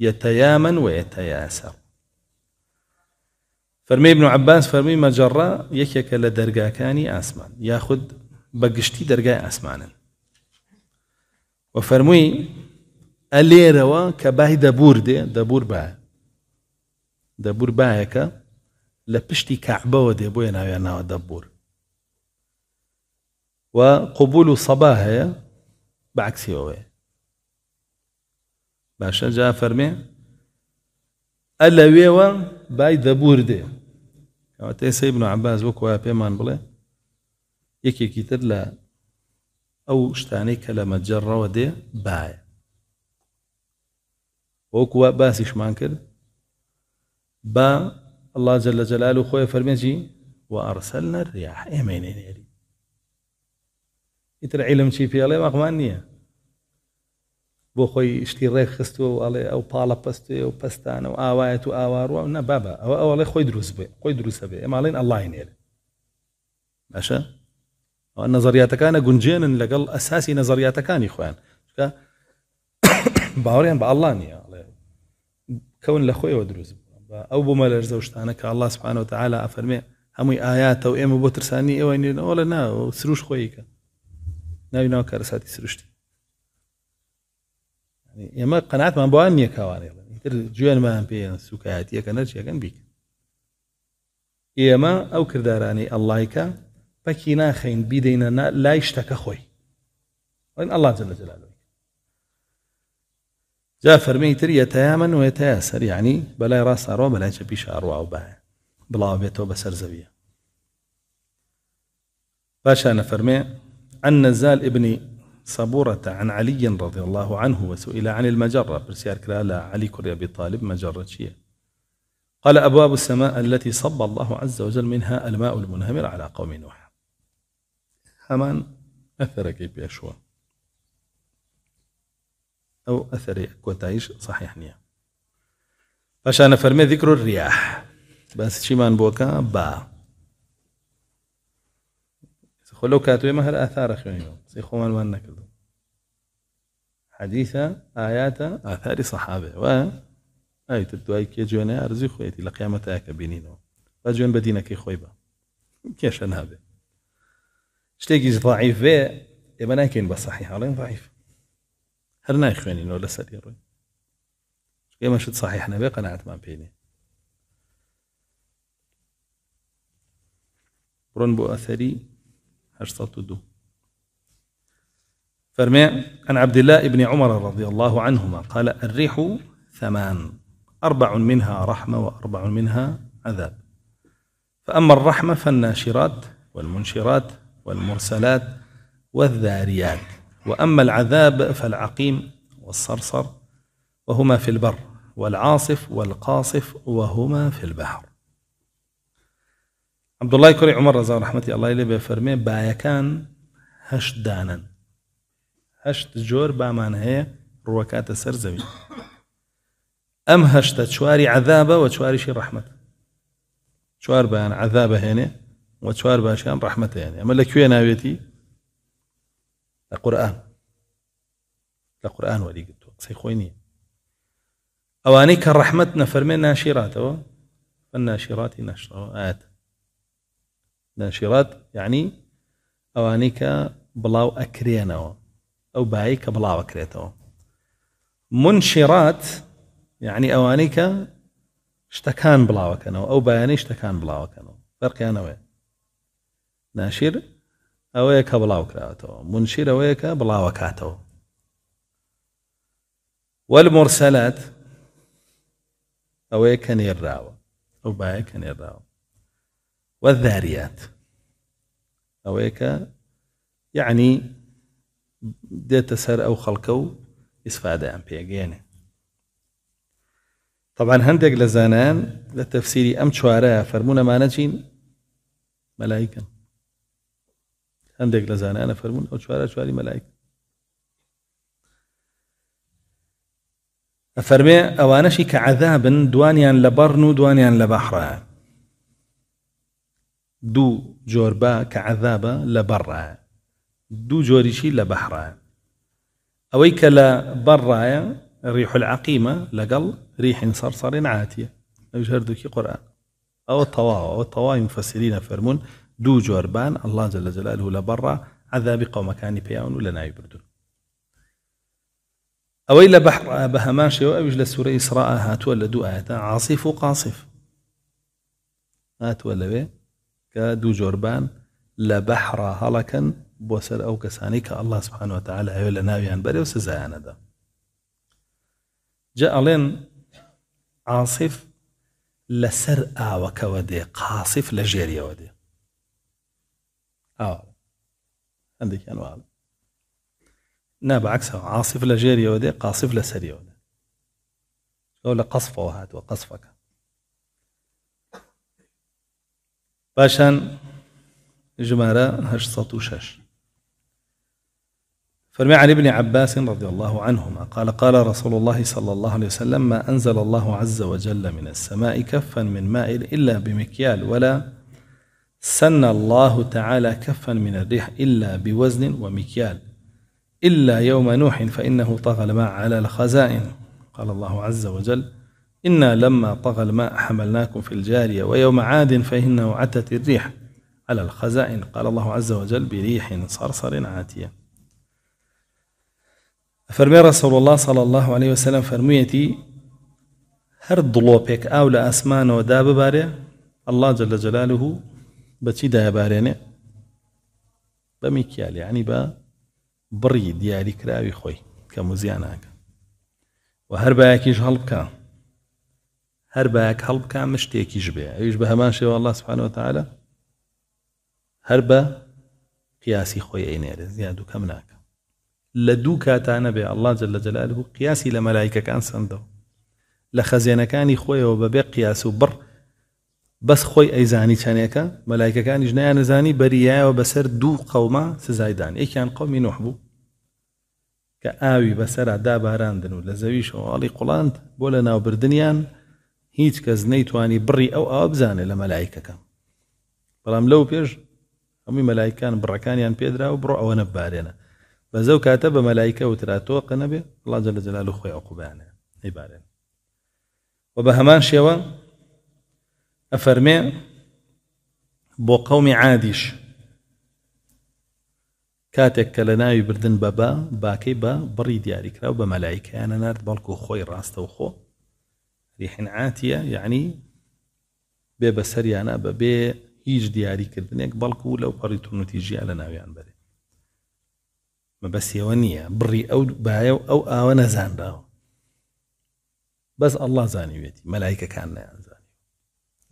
يتيامن ويتياسر فرمي ابن عباس فرمي مجرة يكيك لدرقا كان آسمان ياخذ بقشتي درقا آسمانا وفرمي اللي فەرمووی ئەلێرەوە دبور دبور دەبور دەبور باەکە لە پشتی کەعبەوە دێ بۆیە ناویان ناوە دەبور و قوبول و سەبا هەیە بەعکسیەوەی باشە جا فەرمێ ئە لەوێوە بای دەبور دێ ئەوەتە سەی بن عباز وەک وای پێمان بڵێ یەکێکی تر لە ئەو شتانەی کە لە مەجەڕەوە دێ باە وەکووە باسیشمان کرد با الله جل جلاله خوي فرمجي وارسلنا الرياح امين نيري يتر علم شي في الله مقمانيه اشتي ريخ خستو ڕێک او و ئەڵێ او پاڵە او اوايت او و او و ئاواروە و نەبابە ئەوە ئەوڵێ خۆی دروست بێ خۆی دروستە بێ ئەماڵێن ئەلای نێرە باشە ئەو نەزریاتەکانە گونجێنن لەگەڵ ئەساسی نەزریاتەکانی خۆیان (coughs) باوەڕیان بە ئەڵانیە ئەڵێ کەون لە خۆیەوە دروست ئەو بۆمە لە زە شتانە کە الله سبحانەوە تعالا ئەفەرمێ هەمووی ئاياتە و ئێمە بۆ ترسانی ئێوە نێنەوە لە ناو سروش خۆیکە ناوی ناو کارەساتی سروشتی ئێمە قەناتمان بۆوان نییە کاوانێڵێتتر گوێنمان پێیان سوکایەتیەکە نەرچیەکەن بیکە ئێمە ئەو کردارانی ئەللایکە پەکی ناخەین بیدەینە لای شتەکە خۆی ئەڵ الله جلە جلالەوە جاء فرميتر تر ويتياسر يعني بلا راس بەلای بلا جبيش چەپی شارڕوا و باە بڵاو بێتەوە بەسەر زەویە باشانە عن نزال ابن صبورة عن علي رضي الله عنه وسئل عن المجرة برسيار كلا لا علي كري أبي طالب مجرة شيء قال أبواب السماء التي صب الله عز وجل منها الماء المنهمر على قوم نوح همان أثر كيف يشوى أو أثر كوتايش صحيح نيا انا فرمي ذكر الرياح بس من بوكا با خلو كاتوي هل آثار خيونيو سيخو من وانا كدو حديثة آيات آثار صحابة و أي أي كي جوانا أرزي خويتي لقيامة آكا بنينو فجوان بدينا كي خويبا كيش أنا هذا شتيكي ضعيف بيه يبقى كين بصحيح صحيح ضعيف روي يا ما شد صحيح ئێمەشت صحیح ما بيني برون بو اثري ئەثەری دو فرمي عن عبد الله بن عمر رضي الله عنهما قال الريح ثمان أربع منها رحمة وأربع منها عذاب فأما الرحمة فالناشرات والمنشرات والمرسلات والذاريات وأما العذاب فالعقيم والصرصر وهما في البر والعاصف والقاصف وهما في البحر عبد الله كري عمر رضا رحمتی الله بفرمي بفرمه باەکان هشدانا دانن جور جۆر بامان هەیە روكات سەر زەوی ام هەشتە تشواري عذابة وتشواري شي رحمة چوار بان عذابة هنا وتشوار چوار باشیان ڕحمەتە هێنێ ئەمە لەکوێ لقرآن لقرآن ولي قلت خويني أوانيك رحمتنا فرمي ناشرات فالناشرات نشر آت ناشرات يعني أوانيك بلاو أكرينا أو بايك بلاو أكريتو منشرات يعني أوانيك اشتكان بلاو كانوا أو بياني اشتكان بلاو كانوا فرق أنا ناشر اويك کە بڵاو منشير اويك ئەوەیە کە والمرسلات اويك کە نێرراوە ئەو باە کە نێرراوە وەذاریات ئەوەیە کە یعنی دێتە سەر ئەو خەڵکە و ئیسفادەیان طبعا هندق لزانان زانان ام تەفسیری فرمونا ما نجين چین هەندێک لزانه انا فرمون او چوارە چواری مەلایک ئەفەرمێ ئەوانەشی کە عذابن دوانیان لە بەڕن و دوانیان لە بەحڕە دوو جۆربە کە عذابە لە بەڕە دوو جۆریشی لە بەحڕە ئەوەی کە لە بەڕایە ڕیح العقیمە او ریحین سەرسەڕین عاتیە ئەوش هەردووکی دو جوربان الله جل جلاله لبرا عذاب قوم كان بيان قومەکانی پیاون و لە ناوی بردون ئەوەی لە بەح بە هەمان شێوە دو لە عاصف قاصف هات ولا بي كدو جوربان لبحر هلكا بوسر أو كسانيك الله سبحانه وتعالى کە ناوي سبحانەوەتەعاال ئەوێ لە ناویان بەرەو سزایانەدا جا عاصف لسر آوك ودي قاصف لجيري ودي اه عندك انواع أعلى لا بعكسها عاصف لجيري ودي قاصف لسري ودي ولا قصفة وهات وقصفك باشان جمارة هشصة شش فرمي عن ابن عباس رضي الله عنهما قال قال رسول الله صلى الله عليه وسلم ما أنزل الله عز وجل من السماء كفا من ماء إلا بمكيال ولا سن الله تعالى كفا من الريح إلا بوزن ومكيال إلا يوم نوح فإنه طغى الماء على الخزائن قال الله عز وجل إنا لما طغى الماء حملناكم في الجارية ويوم عاد فإنه عتت الريح على الخزائن قال الله عز وجل بريح صرصر عاتية فرمي رسول الله صلى الله عليه وسلم فرميتي هر دڵۆپێک أو لأسمان وداب دا الله جل جلاله بەچی دابارێنێ بە میکیال ینی بە بڕی دیاریکراوی خۆی کە موزیان ناکە و هەر باەکیش هەڵبکە هەر باەک هەڵبکە مشتێکیش بێ ئەویش بە هەمان شێوە الله سبحانەوە تعاالە هەر بە قیاسی خۆی ئەینێرە زیاد دوو کەم ناکە لە دوو کاتانە بێ الله جل لە جلال و قیاسی لە مەلایکەکان سندەوە لە خەزیێنەکانی خۆیەوە بەبێ قیاس و بڕ بەس خۆی ئەیزانی چەندێکە مەلایکەکانی ژنیان نزانی بەریایەوە بەسەر دوو قەوما سزایدان یەکیان قومی نوح بوو کە ئاوی بەسەرا داباراندن و لە زەوی شەواڵی قوڵاند بۆ لە ناوبردنیان هیچ کەس نەیتوانی بڕی ئەو ئاوا بزانێت لە مەلایکەکەم بەڵام لەو پێش هەمووی مەلایکان بڕەکانیان پێدرا و بڕۆ ئەوە نەبارێنە بەزەو کاتە بە مەلایکە وتراتۆ قەنەبێ ڵاجە لە جەلال و خۆی ئەقوبانێ نەیبارێن و بە هەمان شێوە ئەفەرمێ بۆ قەومی عادیش کاتێک کە لە ناوی بردن بە بە باکەی بە بڕی دیاریکرا و بە مەلایکیانە نرد بەڵکو خۆی ڕاستە و خۆ ریحنعاتە یعنی بێ بە سەریانە بە بێ هیچ دیاریکردنێک بەڵکو و لەو پەڕی تونوتیژیا لە ناویان بەرێ مەبەسیەوە نییە بڕی ئەو باە و ئەو ئاوە نەزانراوە بەس ئەله زانیوێتی مەلایکەکان نیان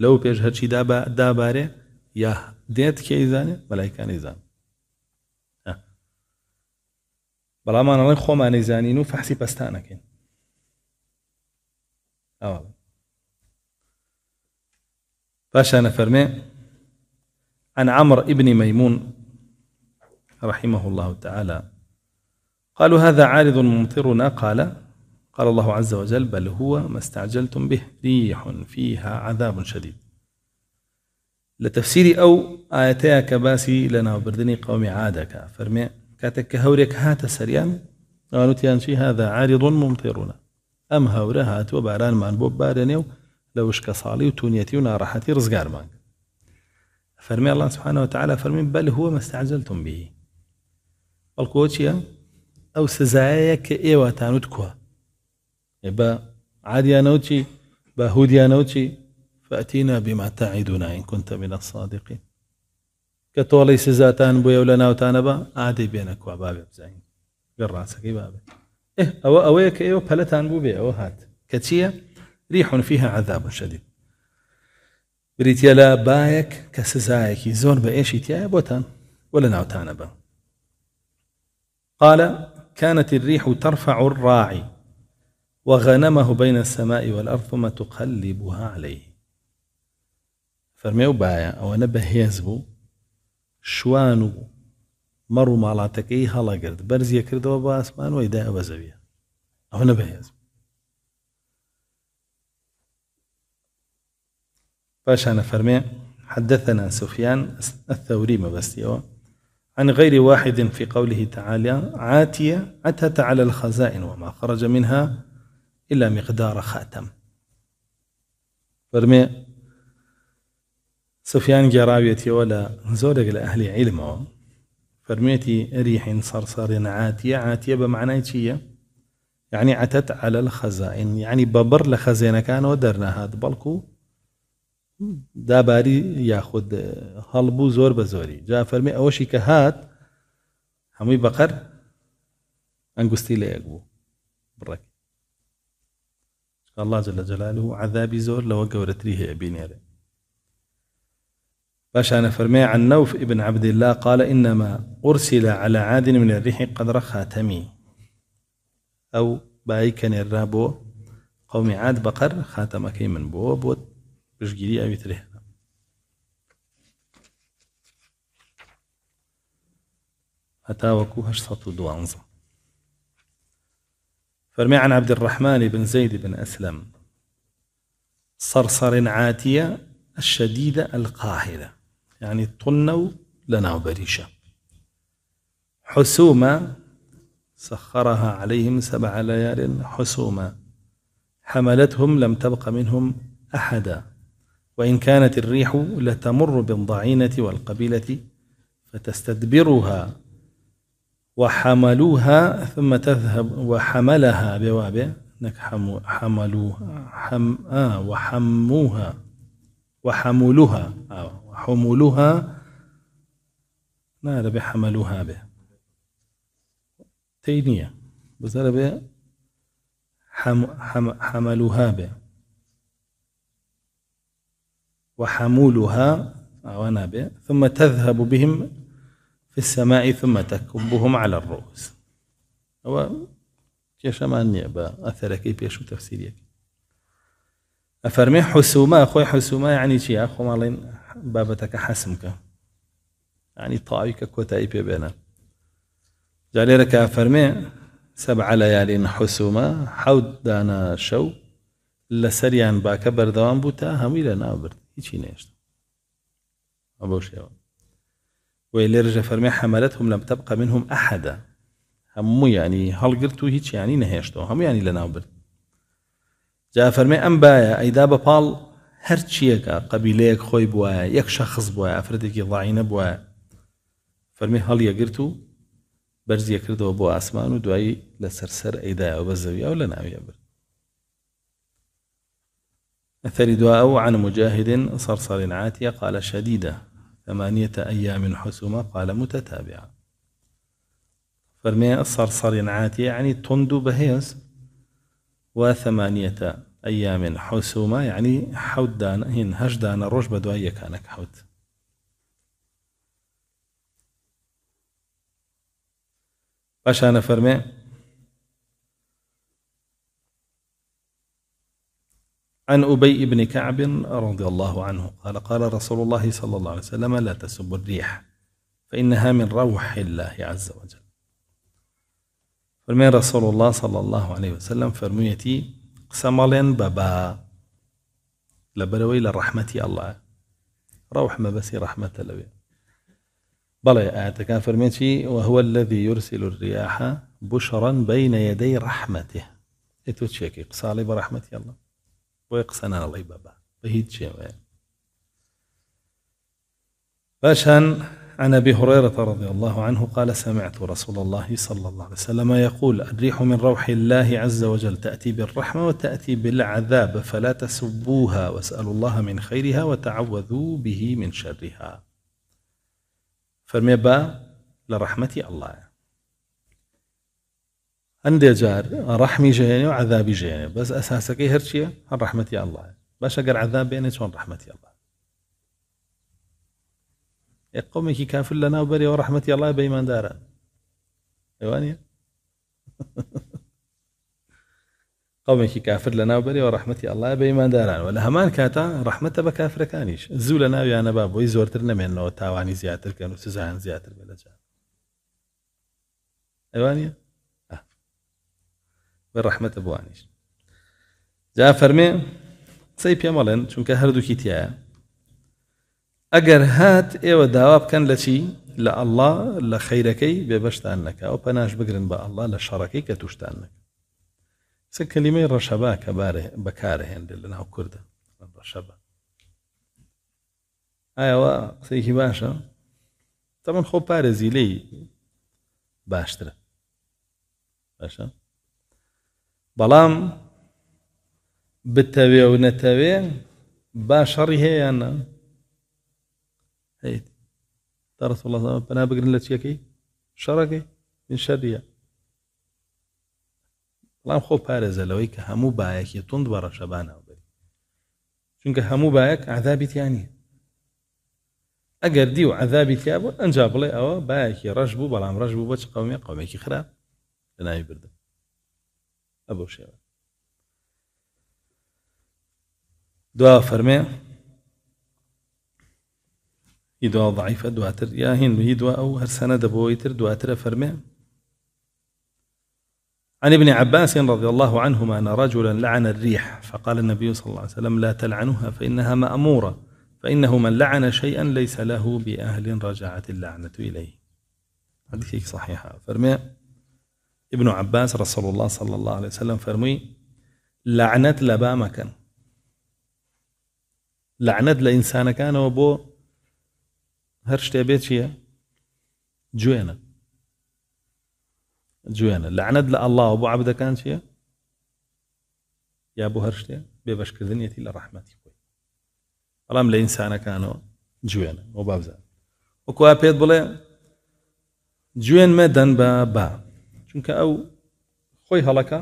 لەو پێش هەرچی دابارێ یا دێت کێزانێت بەلایکانیزان بەڵامانەڵی خۆمانەیزانین و فەحسی پەستانەکەین باشا انا فەرمێ عن عمر ابن ميمون رحمه الله تعالى قالوا هذا عارض ممطرنا قال قال الله عز وجل بل هو ما استعجلتم به ريح فيها عذاب شديد لتفسيري أو آيتها كباسي لنا وبردني قوم عادك فرمي كاتك هوريك هات سريان قالوا تيانشي هذا عارض ممطرنا أم هورا هات وباران مان بوب بارنيو لوشك صالي وتونيتي ونارحتي رزقار مانك فرمي الله سبحانه وتعالى فرمي بل هو ما استعجلتم به بەڵکۆچیە أو سزایە کە ئێوە با عاديان وشي با هوديان وشي فأتينا بما تعدنا إن كنت من الصادقين كتولي سزاتان بويا ولا ناو با عادي بينك وباب بزين قراسك باب إيه أو أويك إيو بلتان بوبي أو هات كتية ريح فيها عذاب شديد بریتە لا بايك کە سزایەکی زۆر بە يتيا بوتان ولا ناو لە قال كانت الريح ترفع الراعي وغنمه بين السماء والأرض ثم تقلبها عليه بايا أو نبه يزبو شوانو مرو مالاتك مەڕ و قرد هەڵەگرت يكرد وابا أسمان ئاسمان وزبيا أو نبه يزبو بەهێز أنا فرمي حدثنا سفيان الثوري ما بس عن غير واحد في قوله تعالى عاتية أتت على الخزائن وما خرج منها إلا مقدار خاتم فرمي سفيان جراويتي ولا زورق لأهل علمه فرميتي ريح صرصر عاتية عاتية بمعنى شيء يعني عتت على الخزائن يعني ببر لخزينة كان ودرنا هاد بلكو داباري ياخد هلبو زور بزوري جا فرمي ئەوەشی کە هات بقر بەقەر ئەنگستی برك الله جل جلاله عذابي زور لو قورتريه ابن يري باش أنا فرمي عن نوف ابن عبد الله قال إنما أرسل على عاد من الريح قدر خاتمي أو كان الرابو قوم عاد بقر خاتمك من بوب بوت بشجيري أبي تريه اتاوكو هش سطو دوانزه فرمي عن عبد الرحمن بن زيد بن أسلم صرصر عاتية الشديدة القاهرة يعني طنوا لنا بريشة حسومة سخرها عليهم سبع ليال حسوما حملتهم لم تبق منهم أحدا وإن كانت الريح لتمر بالضعينة والقبيلة فتستدبرها وحملوها ثم تذهب وحملها بوابه انك حملوها حم آه وحموها وحملوها آه وحملوها هذا بحملوها به تينية بزر به حم حم حملوها به وحمولها أوانا آه، به ثم تذهب بهم في السماء ثم تكبهم على الرؤوس هو کێشەمان نییە بە ئەثەرەکەی پێش و تەفسیریەکە افرمي حسومه خۆی حسومه يعني شي اخو بابەتەکە بابتك حسمك يعني طايك پێبێنە جا لێرەکە فەرمێ افرمي سبع حسومە حسومه حود شەو شو سەریان سريان باكبر بوو بوتا هەمووی لە ناوبرد هیچی نێشت رجع فرمي حملتهم لم تبقى منهم أحدا هم يعني هل قرتو هيك يعني نهيشتو هم يعني لنا برد جا فرمي أم بايا أيدا بال هر چیەکە قبيليك خوي بووە یەک شخص بووە أفردك ڕاینە بووە فرمي هل يقرتو برز يكردو بۆ أسمان ودعي لسرسر أي دايا ئەیدایەوە بە زەویە و أثري دواء عن مجاهد صرصر عاتية قال شديدة ثمانية أيام حسومة قال متتابعة فرمي الصرصر ينعاتي يعني تندو بهيز وثمانية أيام حسومة يعني حود دان هن هش دان الرش بدو كانك حود أنا فرمي عن أبي بن كعب رضي الله عنه قال قال رسول الله صلى الله عليه وسلم لا تسبوا الريح فإنها من روح الله عز وجل فرمي رسول الله صلى الله عليه وسلم فرميتي قسمالين بابا لبروي لرحمة الله روح ما بس رحمة لبي بلى آيات كان فرميتي وهو الذي يرسل الرياح بشرا بين يدي رحمته اتوتشيكي قصالي برحمة الله بۆی قسەنا الله بەبا بە طيب، شيء باشان عن أبي هريرة رضي الله عنه قال سمعت رسول الله صلى الله عليه وسلم يقول الريح من روح الله عز وجل تأتي بالرحمة وتأتي بالعذاب فلا تسبوها واسألوا الله من خيرها وتعوذوا به من شرها فرمي با لرحمة الله عندي جار رحمي جيني وعذابي جيني بس اساسك ئەساسەکەی إيه هرشي رحمتي الله باش اقر عذاب بێنێ چۆن ڕحمەتی ئەله إيه كي کافر لە لنا وبري ورحمتي الله بەیماندارە ئەوانە قومێکی کافر لە كافر لنا وبري ورحمتي الله و لە هەمان کاتا ڕحمەتە بە کافرەکانیش زوو لە ناویانە با بۆی زۆرتر منه تاواني زياتر و سزان زياتر بلا لەجان ئەوانە بە ڕەحمەتە بوانیش جا فەرمێ قسەی پێمەڵێن چونکە هەردووکی تایە ئەگەر هات ئێوە داوا بکەن لە چی لە ئەله لە خەیرەکەی بێبشتان نەکە ئەو پەناش بگرن بە ئەله لە شەڕەکەی کە تووشتان نەکە سە کللیمەی ڕەشەبا کە بەکارە هێندێت لە ناو کووردە ڕەشەبە ئایاوە قسەیەکی باشە تەمەن خۆ پارێزی لی باشترە باشە بەڵام بتەوێ و نەتەوێ با هي هەیەیانە هیت دەڕسوڵڵ پنا بگرن لە چیەکەی شەڕەکەی من شەریە بەڵام خۆ پارێزەلەوەی کە هەموو باەکی تند بە ڕەشەبانەوە بری چونکە هەموو باەک عذابیتیانی ئەگەر دی و عذابی تیا بوو ئەنج بڵێ ئەوە باەکی ڕەش بوو رجبو ڕەش بوو بە چ قومێ قومێکی خراپ لە ئەبەشێوە دوا فەرمێ ئیدوا ضعیفە تر یا هین هی دوا ئەو هەرسەنە دەبەوەی تر دواترە عن ابن عباس رضي الله عنهما أن رجلا لعن الريح فقال النبي صلى الله عليه وسلم لا تلعنها فإنها مأمورة فإنه من لعن شيئا ليس له بأهل رجعت اللعنة إليه هذه صحيحة فرمي ابن عباس رسول الله صلى الله عليه وسلم فرمي لعنت لبا مكان لعنت لإنسان كان وبو هرشتي بيت شيا جوينا جوينا لعنت الله وبو عبد كان شيا يا بو هرشتي بيبش كذنيتي لرحمتي بەڵام لإنسان كان جوێنە بۆ بابزان وەکو پێت بڵێ جوێنمە دەن بە با چونکە ئەو خۆی هەڵەکە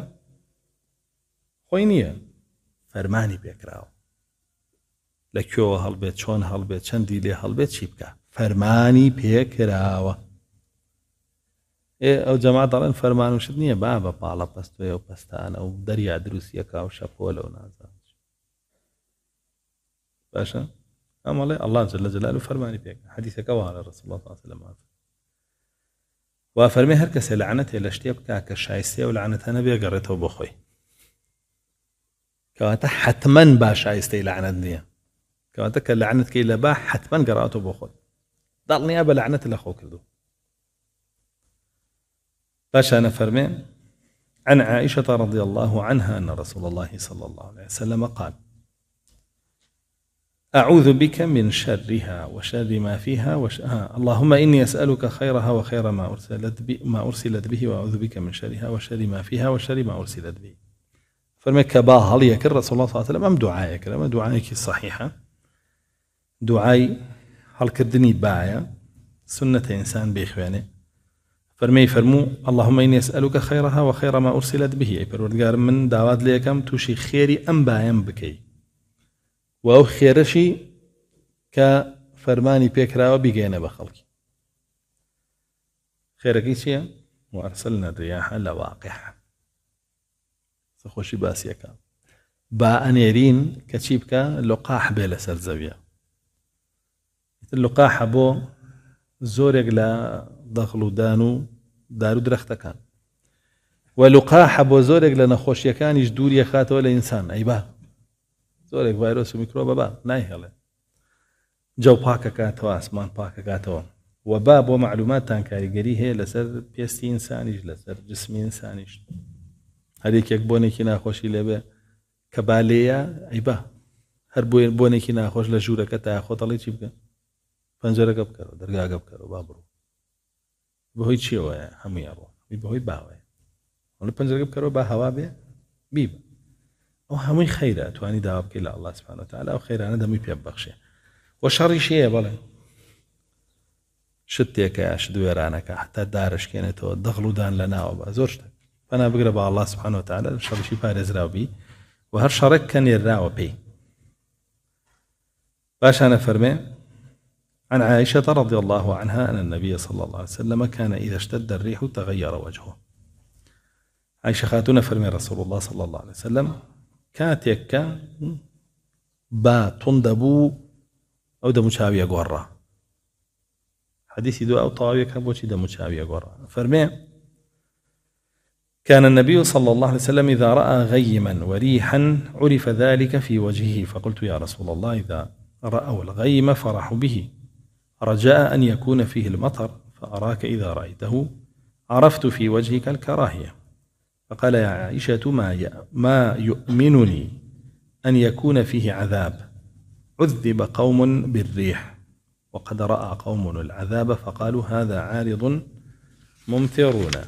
خۆی نییە فەرمانی پێکراوە لە کوێوە هەڵبێت چۆن هەڵبێت چەندی لێ هەڵبێت چی بکە فەرمانی پێکراوە ئەو جەما دەڵێن فەرمان وشت نییە با بە پاڵە پستۆی و پستانە و دەریا دروستیەکە و شەپۆلە و نازان باشە ئەمەڵێ ئەلله جل لە جلال و فەرمانی پێک حدیثەکە وانە ڕسڵ لە لەمات وفرمي هر هەر کەسێ لەعەت هێ لە شتێ بکە کە شایستێ و لەعەت هەنە بێگەڕێتەوە بۆ خۆی کەواتە با شايستي لعنت نيا كواتا كاللعنت كي لبا حتما حتمەن بخوي بۆ خۆی داڵنیا بە لەعەت لە خۆ کردو عن عائشة رضي الله عنها أن رسول الله صلى الله عليه وسلم قال أعوذ بك من شرها وشر ما فيها وش... آه. اللهم إني أسألك خيرها وخير ما أرسلت, ب... ما أرسلت به وأعوذ بك من شرها وشر ما فيها وشر ما أرسلت به فرمي كباها هل يكر رسول الله صلى الله عليه وسلم أم دعائك لما دعائك صحيحة دعاي هل كردني بايا سنة إنسان بيخواني فرمي فرمو اللهم إني أسألك خيرها وخير ما أرسلت به أي من دعوات ليكم توشي خيري أم بايم بكي و خیرشی که فرمانی فەرمانی پێکراوە بگینه بخلکی خیرکی چیه؟ و ارسلنا نەدریاها لە سخوشی سەخۆشی باسیەکە با انیرین کچیب که لقاح بیل سر زویه لقاح بو زور اگل لە دەخڵ و دان و دار و درەختەکان وە لقاحە بۆ زۆرێک لە نەخۆشیەکانیش دووریە خاتەوە زۆرێک ویروس و میکرۆ بەبا نایهێڵێ جەو پاکە کاتەوە ئاسمان پاکە کاتەوە وەبا بۆ معلوماتتان کاریگەری هەیە لەسەر پێستی ئینسانیش لەسەر جسمی ئینسانیش هەرێکێک بۆنێکی ناخۆشی لێبێ کە بالەیە ئەیبا هەر بۆ بۆنێکی ناخۆش لە ژوورەکە تا خۆتەڵی چی بکە پەنجەرەکە بکەەوە دەرگاگە بکەەوە با بڕوو بەهۆی چیەوە چی ئەڕۆ بەهۆی باوەیە پەنجەکە بکەەوە با هەوا بێ بیبە ئەو هەمووی خەیرە توانی داوابکەی لە ئەله سبحانەتەعالا و خەیرانە دەمی پێ بەخشێ وە شتيك هەیە بڵێ شت تێکە یاش دوێرانەکە لنا و دەغڵودان لە ناوە بە زۆر شتە پنا بگرە بە ئەله سبحانەتەعالا شەڕشی پارێزراوبی و هەر شەڕێک راو نێراوە باش انا فرمي عن عائشة رضي الله عنها أن النبي صلى الله عليه وسلم كان إذا اشتد الريح تغير وجهه عائشة خاتون فرمي رسول الله صلى الله عليه وسلم کاتێک با تندبو او ئەو دەموچاویە حديث دو أو طاوية كبوشي دمشاوية غورا فرمي كان النبي صلى الله عليه وسلم إذا رأى غيما وريحا عرف ذلك في وجهه فقلت يا رسول الله إذا رأوا الغيم فرحوا به رجاء أن يكون فيه المطر فأراك إذا رأيته عرفت في وجهك الكراهية فقال يا عائشة ما ما يؤمنني أن يكون فيه عذاب عذب قوم بالريح وقد رأى قوم العذاب فقالوا هذا عارض ممطرنا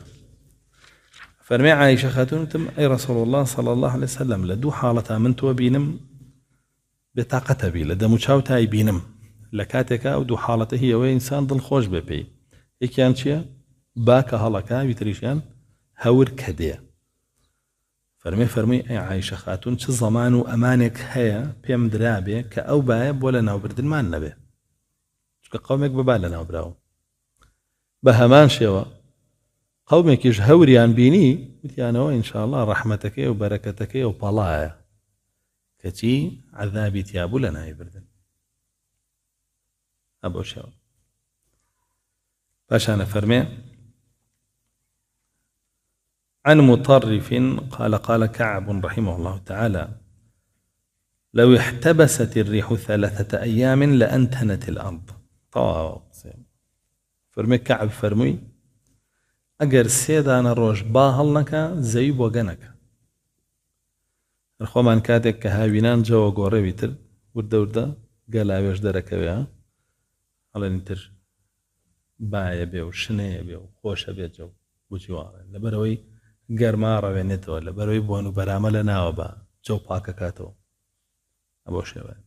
فرمي عائشة خاتون تم أي رسول الله الله عليه وسلم لدو حالة من تۆ بطاقة بي لدى دەمو بينم لكاتك أو دو کاتێکا هي وإنسان ضل خوش ئەوەی ئینسان دڵخۆش بێ پێی یەکیان چییە باکە فرمي فرمي أي عائشة خاتون چه زەمان و ئەمانێک بيم درابي كأو کە ولا باە بۆ لە ناوبردنمان نەبێ قومك ببالا ناو براو ناوبراوە بە هەمان شێوە قومێکیش هەوریان بینی وتیانەوە الله رحمتك و بركتك و پەڵایە کەچی عذابي تیابوو لە ناوی بردن ابو بۆ شێوە پاشانە عن مطرف قال قال كعب رحمه الله تعالى لو احتبست الريح ثلاثة أيام لأنتنت الأرض طاق فرمی کعب فرمووی ئەگەر سێدانە ڕۆژ با هەڵ نەکە زەوی بۆ گەنەکە خۆمان کاتێک کە هاوینان جەوە گۆڕەوی تر وردەوردە گەلاوێش دەرەکەوێ هەڵێنی تر باە بێ و شنەیە بێ و خۆشە بێت جە گەرما ڕەوێنێتەوە لە بەرەوەی بۆن و بەرامە لە ناوە بە جۆ پاکەکاتەوە بۆ شێوێن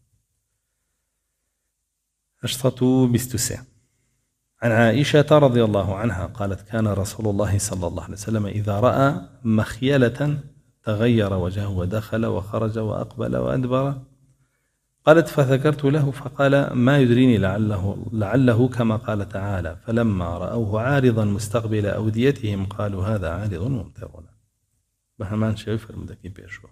عن عائشة رضي الله عنها قالت كان رسول الله صلى الله عليه وسلم إذا رأى مخيلة تغير وجهه ودخل وخرج وأقبل وأدبر قالت فذكرت له فقال ما يدريني لعله لعله كما قال تعالى فلما رأوه عارضا مستقبل أوديتهم قالوا هذا عارض ممطرنا بهمان شايف المدكين بيشو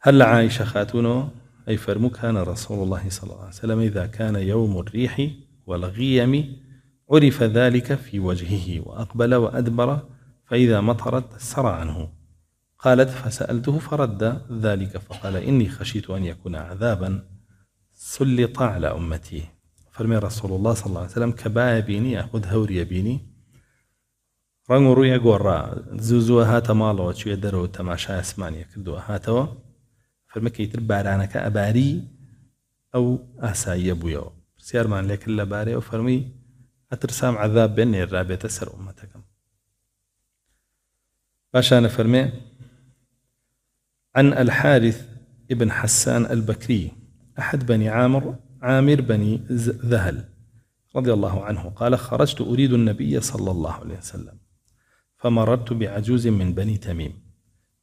هل عائشة خاتون أي فرمو كان رسول الله صلى الله عليه وسلم إذا كان يوم الريح والغيم عرف ذلك في وجهه وأقبل وأدبر فإذا مطرت سرى عنه قالت فسألته فرد ذلك فقال إني خشيت أن يكون عذابا سلط على أمتي فرمي رسول الله صلى الله عليه وسلم كبا بيني أخذ يبيني بيني ڕەنگ و ڕوویە گۆڕا زوزووە هاتە ماڵەوە کوێ دەرەوە تەماشای هاتا کردووە هاتەوە فەرمەکەی تر بارانەکە ئەباری ئەو ئاساییە بوویەوە پرسیارمان لێکرد لەبارەیەوە فەرمی أترسام عذاب بێن نێرابێتە سەر عومەتەکەم باشا فەرمێ عن الحارث ابن حسان البكري أحد بني عامر عامر بني ذهل رضي الله عنه قال خرجت أريد النبي صلى الله عليه وسلم فمررت بعجوز من بني تميم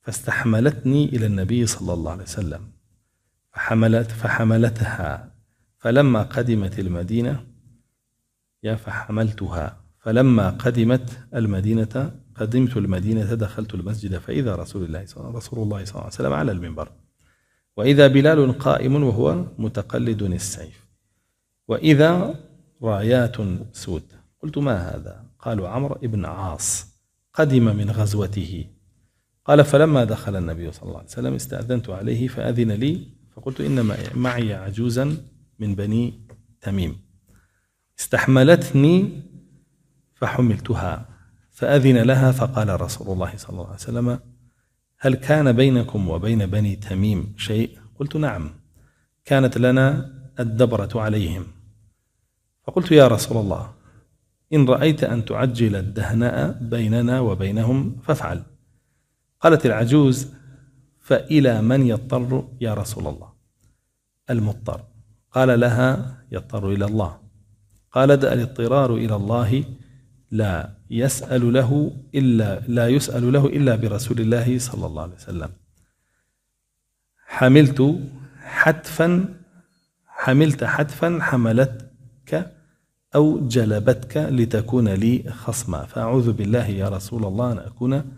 فاستحملتني إلى النبي صلى الله عليه وسلم فحملت فحملتها فلما قدمت المدينة يا فحملتها فلما قدمت المدينة قدمت المدينة دخلت المسجد فإذا رسول الله صلى رسول الله صلى الله عليه وسلم على المنبر وإذا بلال قائم وهو متقلد السيف وإذا رايات سود قلت ما هذا قالوا عمرو بن عاص قدم من غزوته قال فلما دخل النبي صلى الله عليه وسلم استأذنت عليه فأذن لي فقلت إنما معي عجوزا من بني تميم استحملتني فحملتها فأذن لها فقال رسول الله صلى الله عليه وسلم هل كان بينكم وبين بني تميم شيء قلت نعم كانت لنا الدبرة عليهم فقلت يا رسول الله إن رأيت أن تعجل الدهناء بيننا وبينهم فافعل قالت العجوز فإلى من يضطر يا رسول الله المضطر قال لها يضطر إلى الله قال الاضطرار إلى الله لا يسأل له إلا لا يسأل له إلا برسول الله صلى الله عليه وسلم حملت حتفا حملت حتفا حملتك أو جلبتك لتكون لي خصما فأعوذ بالله يا رسول الله أن أكون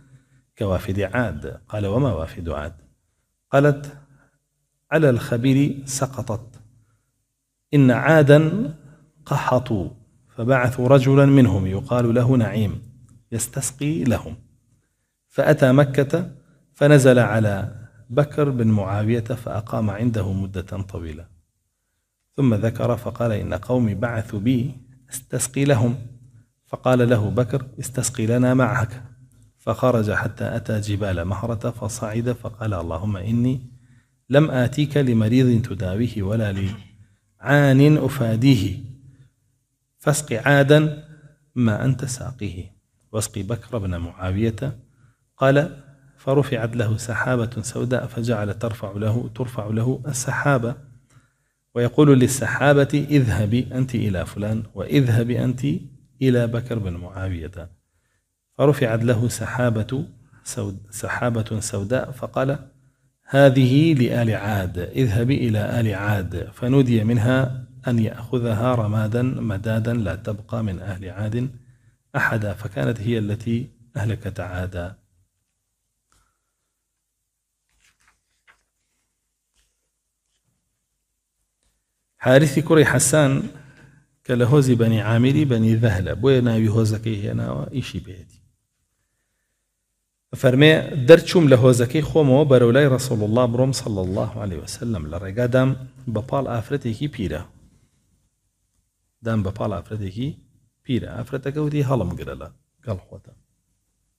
كوافد عاد قال وما وافد عاد قالت على الخبير سقطت إن عادا قحطوا فبعثوا رجلا منهم يقال له نعيم يستسقي لهم فأتى مكة فنزل على بكر بن معاوية فأقام عنده مدة طويلة ثم ذكر فقال إن قومي بعثوا بي استسقي لهم فقال له بكر استسقي لنا معك فخرج حتى أتى جبال مهرة فصعد فقال اللهم إني لم آتيك لمريض تداويه ولا لعان أفاديه فاسق عادا ما أنت ساقيه واسقي بكر بن معاوية قال فرفعت له سحابة سوداء فجعل ترفع له ترفع له السحابة ويقول للسحابة اذهبي أنت إلى فلان واذهبي أنت إلى بكر بن معاوية فرفعت له سحابة سود سحابة سوداء فقال هذه لآل عاد اذهبي إلى آل عاد فنودي منها أن يأخذها رمادا مدادا لا تبقى من أهل عاد أحدا فكانت هي التي أهلكت عادا حارثي كري حسان كالهوزي بني عامري بني عامیری بوينا بهوزكي هنا وإشي بيتي فرمي ئیشی لهوزكي خوم دەرچووم رسول الله بروم صلى الله عليه وسلم لرقادم ڕێگادام آفرته كي ئافرەتێکی دام بپال بە پاڵ ئافرەتێکی پیرە ئافرەتەکە وتی هەڵم گرە گل گەڵخۆتە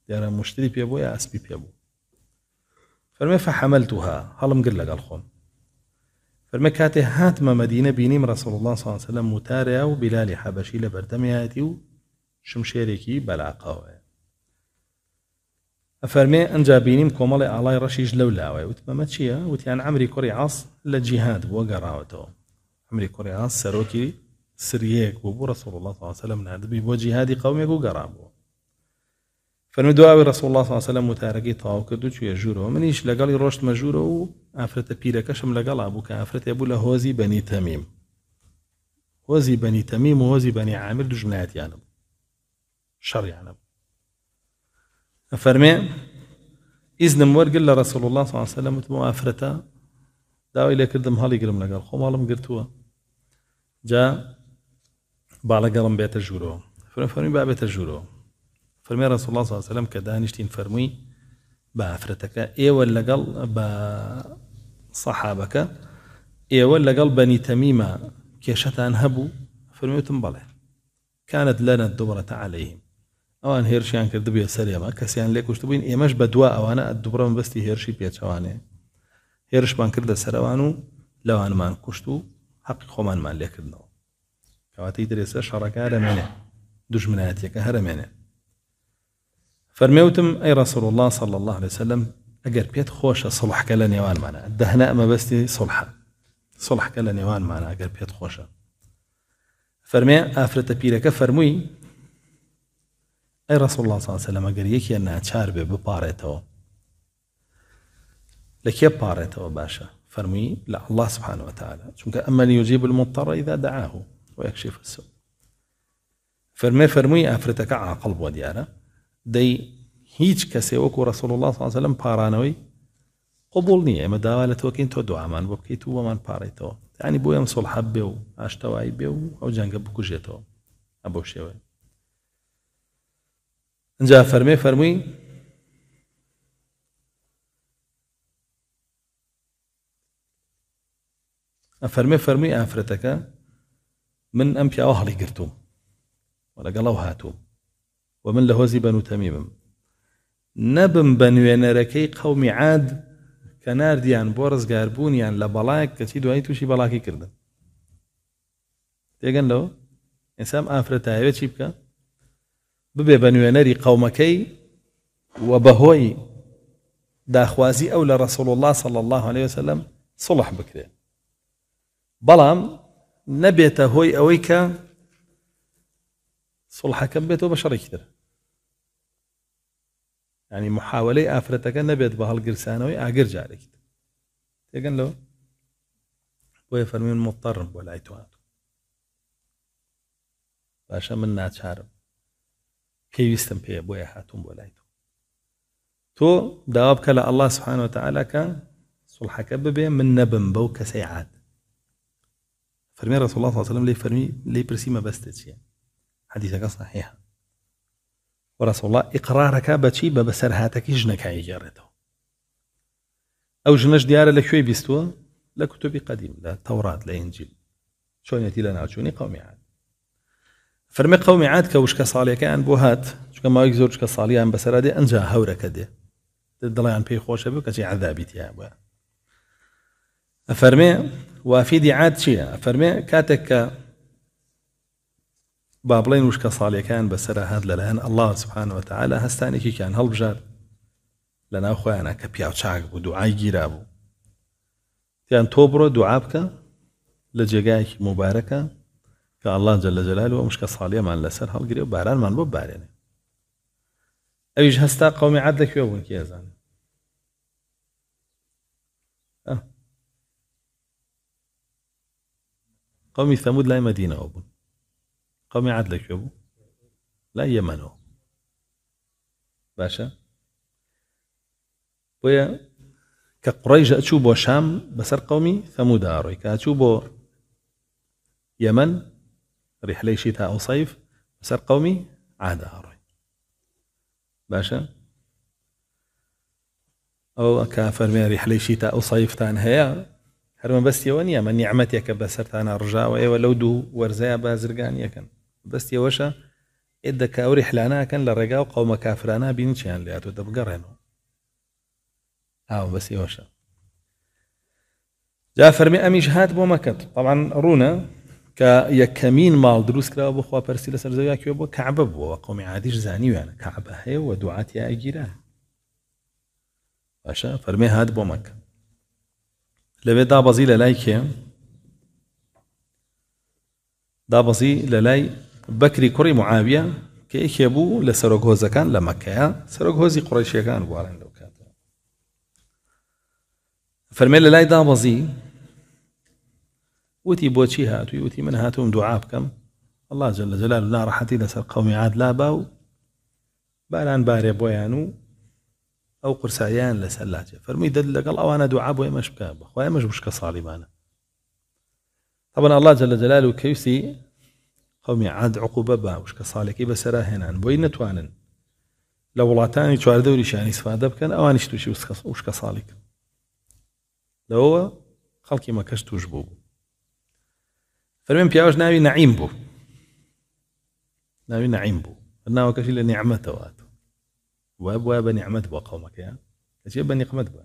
دیارە مشتری پێ بۆیە ئەسپی پێ بوو فەرمێ فەحەمەلتوها هەڵم گر لەگەڵ خۆم فەرمە هات ما مدینه بینیم رسول الله صلی الله علیه و سلم و حەبەشی حبشی لبردمیاتی و شمشیری شمشێرێکی بەلاقاوەیە ئەفەرمێ انجا بینیم کۆمەڵی ئاڵای ڕەشیش لەو و تمام چیه و تیان کوڕی کری عص لجیهاد و گەڕاوەتەوە ئەمری کری عص سروکی سريك وبو رسول الله صلى الله عليه وسلم نادبي بو جهادي قومي قومك قرابو فنو دواوي رسول الله صلى الله عليه وسلم متاركي طاو كدو چو يجورو منيش لقالي روشت مجورو و افرت كشم لقال ابو كافرت ابو لهوزي بني تميم هوزي بني تميم وهوزي بني عامر دو جملات يعني شر يعني فرمي إذن مور قل لرسول الله صلى الله عليه وسلم تمو أفرتا داوي لك دم هالي قرم لقال خو مالم قرتوا جا باڵەگەڵم بێتە ژوورۆ فرەفەرمی بابێتە ژوورۆ فەرمی ڕسوڵ الله سەلم کە دانیشتین فەرمووی بافرەتەکە ئێوە لەگەڵ بە سەحابەکە ئێوە لەگەڵ بەنی تەمیمە کێشەتان هەبوو فرمێتم بەڵێ كانت لەنە دوبڕەتە عليهلەییم ئەوان هێرشیان کرد بێ سەرێمە کەسیان لێ کوشت بووین ئێمەش بە دوا ئەوانە دوبڕم بەستی هێرشی پێچەوانێ هێرشمان کردە سەرەوان و لەوانمان کوشت و حەقی خۆمانمان لێکردنەوە کەواتەی درێسە شەڕەکە هەرەمێنێ دژمنایەتەکە هەرەمێنێ فەرمێوتم أي رسول الله صلى الله عليه وسلم أجر بيت ئەگەر پێت خۆشە سڵحکە لە نێوانمانە دەهنا ئەمە بەستی صلح كلا نيوان معنا أجر بيت خوش فرمي ئافرەتە پیرەکە فەرمووی أي رسول الله صلى الله عليه وسلم أجر يكي أنها تشارب بپارێتەوە لكي باريتەوە باشا فرمي لا الله سبحانه وتعالى چونکە ئەمە يجيب المضطر إذا دعاه ويكشف السوء فرمي فرمي أفرتك على قلب وديارة دي هيج كسي وكو رسول الله صلى الله عليه وسلم بارانوي قبول نيه ما داوالة وكين تو دعامان وكي تو ومان باريتو يعني بو يمسو الحب بيو عشتو عيد بيو أو جنگ بكو جيتو أبو شيوه انجا فرمي فرمي أفرمي فرمي أفرتك من ام پیاوە اوهري گرتووم ولا قالوا هاتوم ومن من لە هۆزی بەن و تەمیمم نەبم عاد كنار ديان بورز غاربون لە لبلاك کەچی دوایی تووشی بلاكي کردن تيغن لو انسام ئافرەتایەوێت چی بکە ببێ بنو ينري قومكي و داخوازي داخوازی ئەو الله صلى الله عليه وسلم صلح بکرێت بلام نبيته هوي اويكا صلحة كم بيته بشر يكتر يعني محاولة آفرتك نبيت بها القرسانوي آقر جارك تيقن له بوي فرمين مضطر ولا يتوان باشا من ناتشار كي يستم بيه بوي حاتم ولا يتوان تو دوابك لأ الله سبحانه وتعالى كان صلحة كببه من نبم بو كسيعات فرمي رسول الله صلى الله عليه وسلم لي فرمي لي برسي ما بستش يعني حديثك صحيح ورسول الله إقرارك بشي ببسر هاتك جنك جارته أو جنش ديار شوي بيستوى لكتب قديم لا توراة لا إنجيل شو يأتي لنا شوني قومي عاد فرمي قومي عاد كوش صالي كان بوهات شو كما يكزور شو صالي عن بسر هادي أنجا هورك دي عن بي خوش بك عذابي تيابو فرمي وافیدی عاد چییە فەرمێ کاتێک کە با بڵێن وشکە ساڵیەکان بەسرە هەر لەلایەن ئەله سبحانەوە تعالا هەستانێکیان هەڵبژات لە ناو خۆیانە کە پیاچاک بوو دوعای گیرا بوو یان تۆ بڕۆ دوعا بکە لە جێگایەکی مبارەکە کە ئەله جە لە جەلال و مشکە ساڵیەمان لەسەر هەڵگرێ و بارانمان بۆ بارێنێ ئەویش هەستا قومی عاد لەکوێ بوون کێزانێ قومي ثمود لا مدينة أبو قومي عاد لك أبو لا يمن أبو باشا بويا كقريش أتشو بو شام بسر قومي ثمود أروي كأتشو بو يمن رحلة شتاء أو صيف بسر قومي عاد أروي باشا أو كافر من رحلة شتاء أو صيف تان هيا هەروە بەستیەوە نییە مە نیعممەتێکە بە سەرانە ڕژاوە ئێوە لەو دوو وەرزایە بازرگانیەکەن بەستیەوەشە ئێدە کاوری حلاناکەن لە ڕێگا و قەومە کافرانە بین چیان لاتۆ يعني دەبگەڕێنەوە ئاو بەسیەوەشە جا فەرمی ئەمیش هات بۆ مەکەت طبعاان ڕوونە کە یەکەمین ماڵ دروستکراوە بۆخوا پەرسی لە سەرزەویاکوێ بۆ کەعبە بووە قومی عادیش زانیویانە کەعبە هەیە و دوعاتی ئاگیرە باشە فەرمی هات بۆ مەکە لبي دا بزي للاي كي دا بزي للاي بكري كري معاوية كي یەکێ بوو لە سەرۆکۆزەکان لە مەکەیە كان قڕێشیەکان گوارن لەو کاتەوە فەرمێ لە لای دابەزی وتی بۆچی هاتووی من هاتووم دوعا بکەم الله جل جلاله لا راحتي لسر قومي عاد لا باو بارێ باري بويانو او ئەو قرساییان فرمي دل قال او انا دعاب دوعا مش ئێمەش اخويا مش مش كصالي معنا طبعا الله جل جلاله كيوسي قومي عاد عقوبة با وشكە ساڵێکی بەسەرا هێنان بۆی نتوانن لە وڵاتانی شاني سفادە كان او تووشی وشکە ساڵیک لەوە خەڵکی مەکەش توش بوو فەرمێن پیاوەش ناوی نعیم بوو نعيم بو انا ناوەکەشی لە نیعممەتەوە وابواب نعمت با قومك يا اجي بنقمت با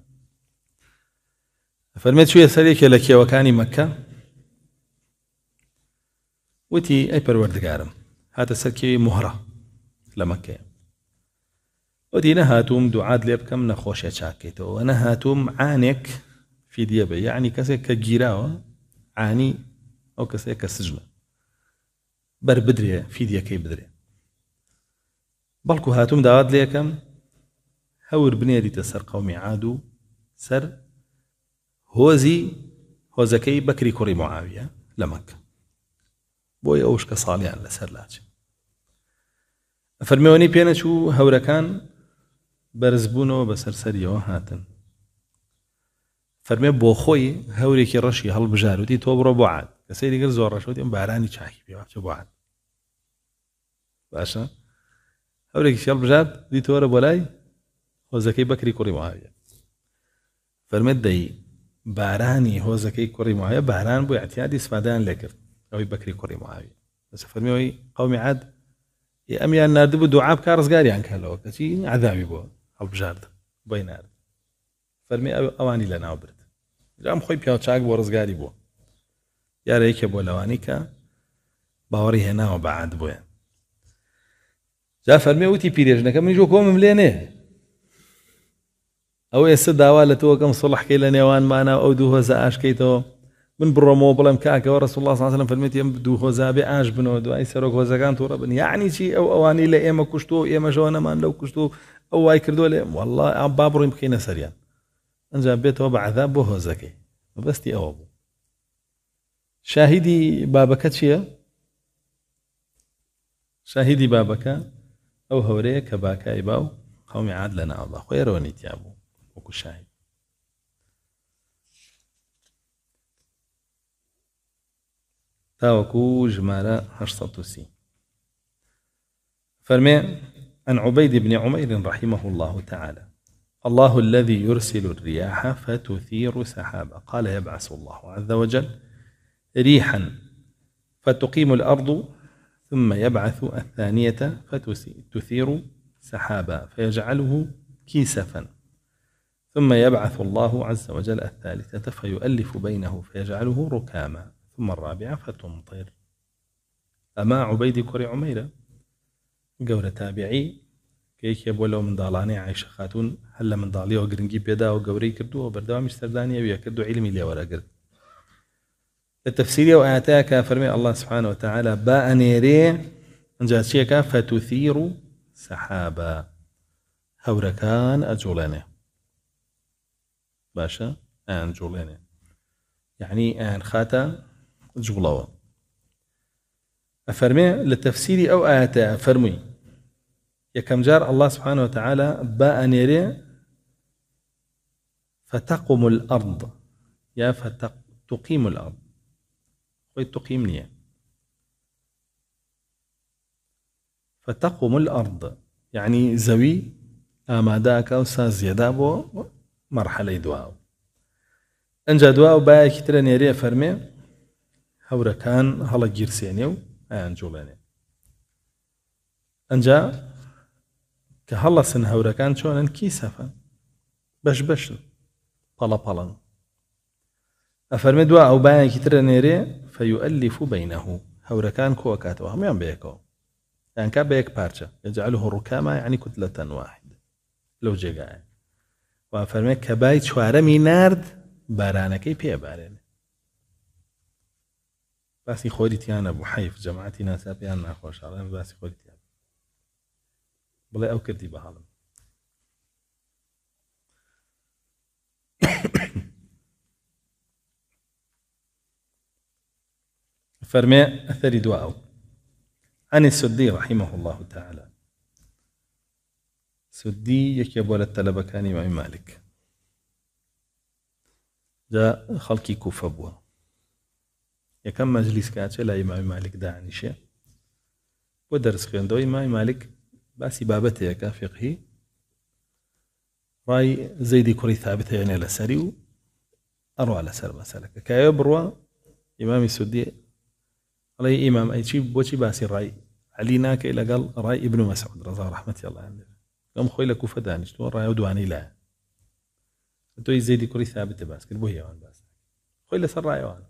فرميت شويه سريك لك وكاني مكه وتي اي قارم هاتا سكي مهره لمكه ودي نهاتوم دعاد لبكم نخوش شاكيتو ونهاتوم عانك في ديابي يعني كسك كجيراو عاني او كسك كسجله بر بدري في ديكي بدري بەڵکو هاتووم داوات لێەکەم هەور بنێریتە سەر قومی عاد و سەر هۆزی هۆزەکەی بەکری کوڕی معاویە لە مەکە بۆی ئەوش کە ساڵیان لەسەر لاچ فەرمیێنی پێنەچوو هەورەکان بەرزبوونەوە بە سەرسەریەوە هاتن فەرمێ بۆ خۆی هەورێکی ڕەشی هەڵبژاروتی تۆ بڕۆ بۆعاد کەسی دیگر زۆر ڕەشوتی ئەم بارانی چاکی پێ بۆعاد باشە هەورێکی شەڵ بژات دیتۆرە بۆ لای هۆزەکەی بەکری کوڕی معاویە فەرمێت دەی بارانی هۆزەکەی کوڕی معاویە باران بۆ اعتیادی سپادان لێکرد ئەوەی بەکری کوڕی معاویە بەس فەرمیەوەی قەومی عاد ئەمیان نردبوو دوعاب کا ڕزگاریان کەلەوە کەچی عذاوی بۆ هەڵبژارد بۆی نرد فەرمی ئەوانی لە لنا برد جام خۆی پیاچاک بۆ ڕزگاری بو یارە یەکێ بۆ لەوانی کە باوەڕی هێناوە بەعاد بۆیە جا فەرمێ وتی پیرێژنەکە من جۆ کۆمم لێنێ ئەو ئێستا داوا لە تۆ کەم سڵحکەی او دو هزا آش هۆزە تو من بڕۆمەوە بڵم کاکەوە رسول الله الله سلم فەرمێت ئەم دوو هۆزابێ ئاش بنەوە دوای سەرۆک هۆزەکان تۆڕە بن یعنی چی ئەو ئەوانەی لە ئێمە کوشتۆ ئێمەژەوە نەمان لو کوشتۆ او وای کردو لێ والله ئا با بڕۆیم بکەینە سەریان ئەنج بێتەوە بەعذاب بۆ هۆزەکەی بەبستی او بو شاهیدی بابەکە چییە؟ شاهیدی بابەکە او هوري كباكا يباو قومي عاد لنا الله خير نیتیا بوو وەکو تاوكو تاوەکو ژمارە سي فرمي عن عبيد بن عمير رحمه الله تعالى الله الذي يرسل الرياح فتثير سحابا قال يبعث الله عز وجل ريحا فتقيم الأرض ثم يبعث الثانية فتثير سحابا فيجعله كيسفا ثم يبعث الله عز وجل الثالثة فيؤلف بينه فيجعله ركاما ثم الرابعة فتمطر أما عبيد كري عميرة قول تابعي كيك يبولو من دالاني عايشة خاتون هەل من منداڵیەوە گرنگی پێدا وقوري كردو کردووە بەردەوامیش سەردانیەوە علمي لي ولا قرد التفسير وآتاك فرمي الله سبحانه وتعالى باء نيري بانيري انجاسيك فتثير سحابا هوركان أجولاني باشا آن جولاني يعني آن خاتا جولوا أفرمي للتفسير أو آتا فرمي يا كم جار الله سبحانه وتعالى باء نيري فتقم الأرض يا فتقم الأرض ويتقي منيا فتقوم الأرض يعني زوي آماداك أو سازيادا بو مرحلة دواو أنجا دواو باي كتير نيريا فرمي هورا كان هلا جيرسينيو أيان جولاني أنجا كهلا سن هورا كان شونن كي سفا بش بش طلا طلا أفرمي دواو باي كتير نيريا فيؤلف بينه هوركان كوكاتوا يعني بيكو يعني كاب بيك بارشا يجعله ركاما يعني كتلة واحدة لو جيقا وفرمي كباي چوارمي نارد بارانكي پي بارين باسی أنا ابو أنا جەماعتی ناساپیان بس باسی أنا بڵێ أو کردی بەهاڵم فرمي أثري دواو ئەنی سودی رحمه الله تعالی سودی یەکێ بۆ لە تەلەبەکانی مامی مالک جا خەڵکی کوفە بووە یەکەم مجلس كاتش لا ئیمامی مالک دانیشێ بۆ دەرس خوێندەوەی مای مالک باسی بابەتەیەکە فقهی ڕای زەیدی کوڕی ثابتەیەنێ يعني لەسەری و ئەڕوا لەسەر مەسەلەکە کایە بڕوە ئیمامی سودی علي إمام أي شيء بوشي باسي رأي علي ناك إلى قال رأي ابن مسعود رضا رحمة الله عنه قام خوي لك فداني شنو رأي ودواني لا تو زيدي كوري ثابت باس كل بويا وان باس خوي لسر رأي وان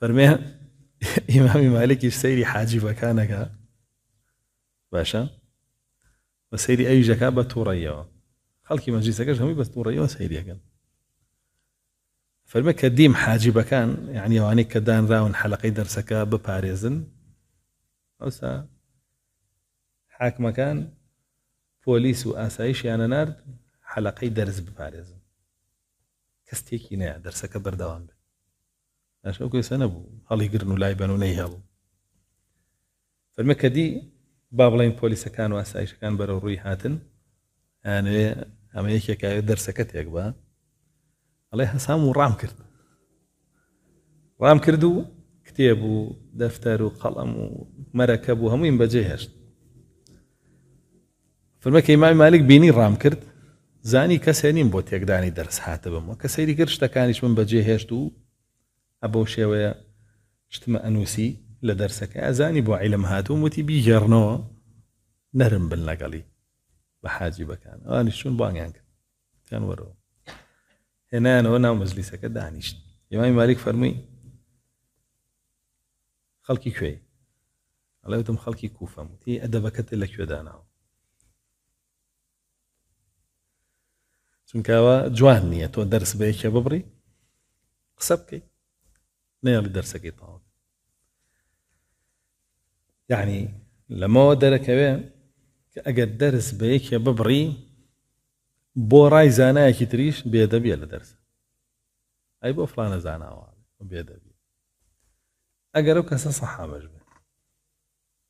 فرميها (laughs) إمام مالك سيري حاجي كانك باشا وسيري أي جكابة توريا خلقي مجلسك هم بس توريا وسيري أكل فەرمە کە دیم حاجیبەکان یعنیوانی کە دانراون حەلقی دەرسەکە بپارێزن ئەوسا حاکمەکان پۆلیس و ئاسایشیانە نرد حەلقەی دەرز بپارێزن کەستێکی نە دەرسەکە بەردەوام بێت ئەشە کوێسە نەبوو هەڵیگرن و لای بەن و نەی هەڵ فەرمە کەدی با بڵین پۆلیسەکان و ئاسایشەکان بەرە ڕووی هاتن ئەوێ ئەمە یەکێکایە دەرسەکە تێک بە عليها سام و كرد رام كردو كتاب ودفتر وقلم ومركب دەفتەر و قەڵەم و مەرەکە بوو هەمووین بەجێ هێشت فرمەکەی مای مالک بینی ڕام کرد زانی کەسێ نیم بۆ من بەجێ دو ابو شوية اجتماع شێوەیە لدرسك ازاني بو علم هاتو موتي عیلم هاتووم وتی بیگەڕنەوە نەرم بن شون بان کرد كان ورو هنا هنا مجلسك دانيش يمامي مالك فرمي خلقي كوي على وتم خلقي كوفة متي أدبك تلك شو داناو شنكاوا جوانية تو درس بيك يا ببري قصبكي نيالي درسك يطاو يعني لما ودرك بيه أجد درس بيك يا ببري بۆ ڕای زانایەکی تریش بێدەبیە لە دەرس ئەی بۆ فلانە زاناوە بێدەبی ئەگەر ئەو کەسە سەحابش بێ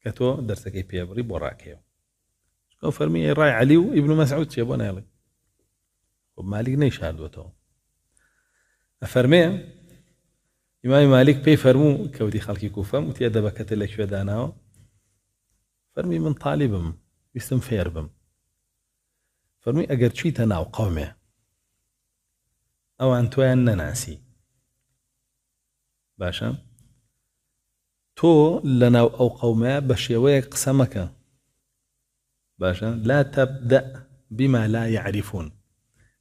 کە تۆ دەرسەکەی پێبڕی بۆ ڕاکەوە شکۆ فەرمی ڕای علی و ئیبن مەسعود چێ بۆ نێڵی مالیک نەیشاردوێتەوە ئەفەرمێ ئیمای مالیک پێی فەرموو کەوتی خەڵکی کوفەم وتیە دەبەکەتە لەکوێداناوە فەرمی من تاالبم ویستم فێر بم اگر چی تا ناو قومه او انتو این نناسی باشا تو لناو او قومه بشیوه قسمکا باشا لا تبدأ بما لا يعرفون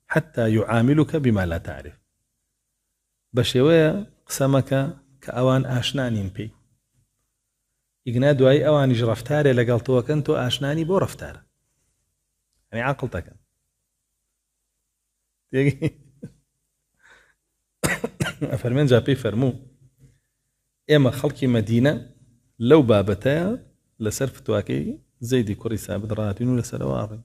حتى يعاملك بما لا تعرف بشيوية قسمك كأوان آشنانين بي ئەوان ئاشنانین أوان جرفتاري لقلتوك أنتو آشناني لەگەڵ تۆکەن يعني عقلتك تيجي فرمان جابي فرمو اما خلقي مدينه لو بابتا لسرف تواكي زيدي كوري سابد راتين ولا سلواري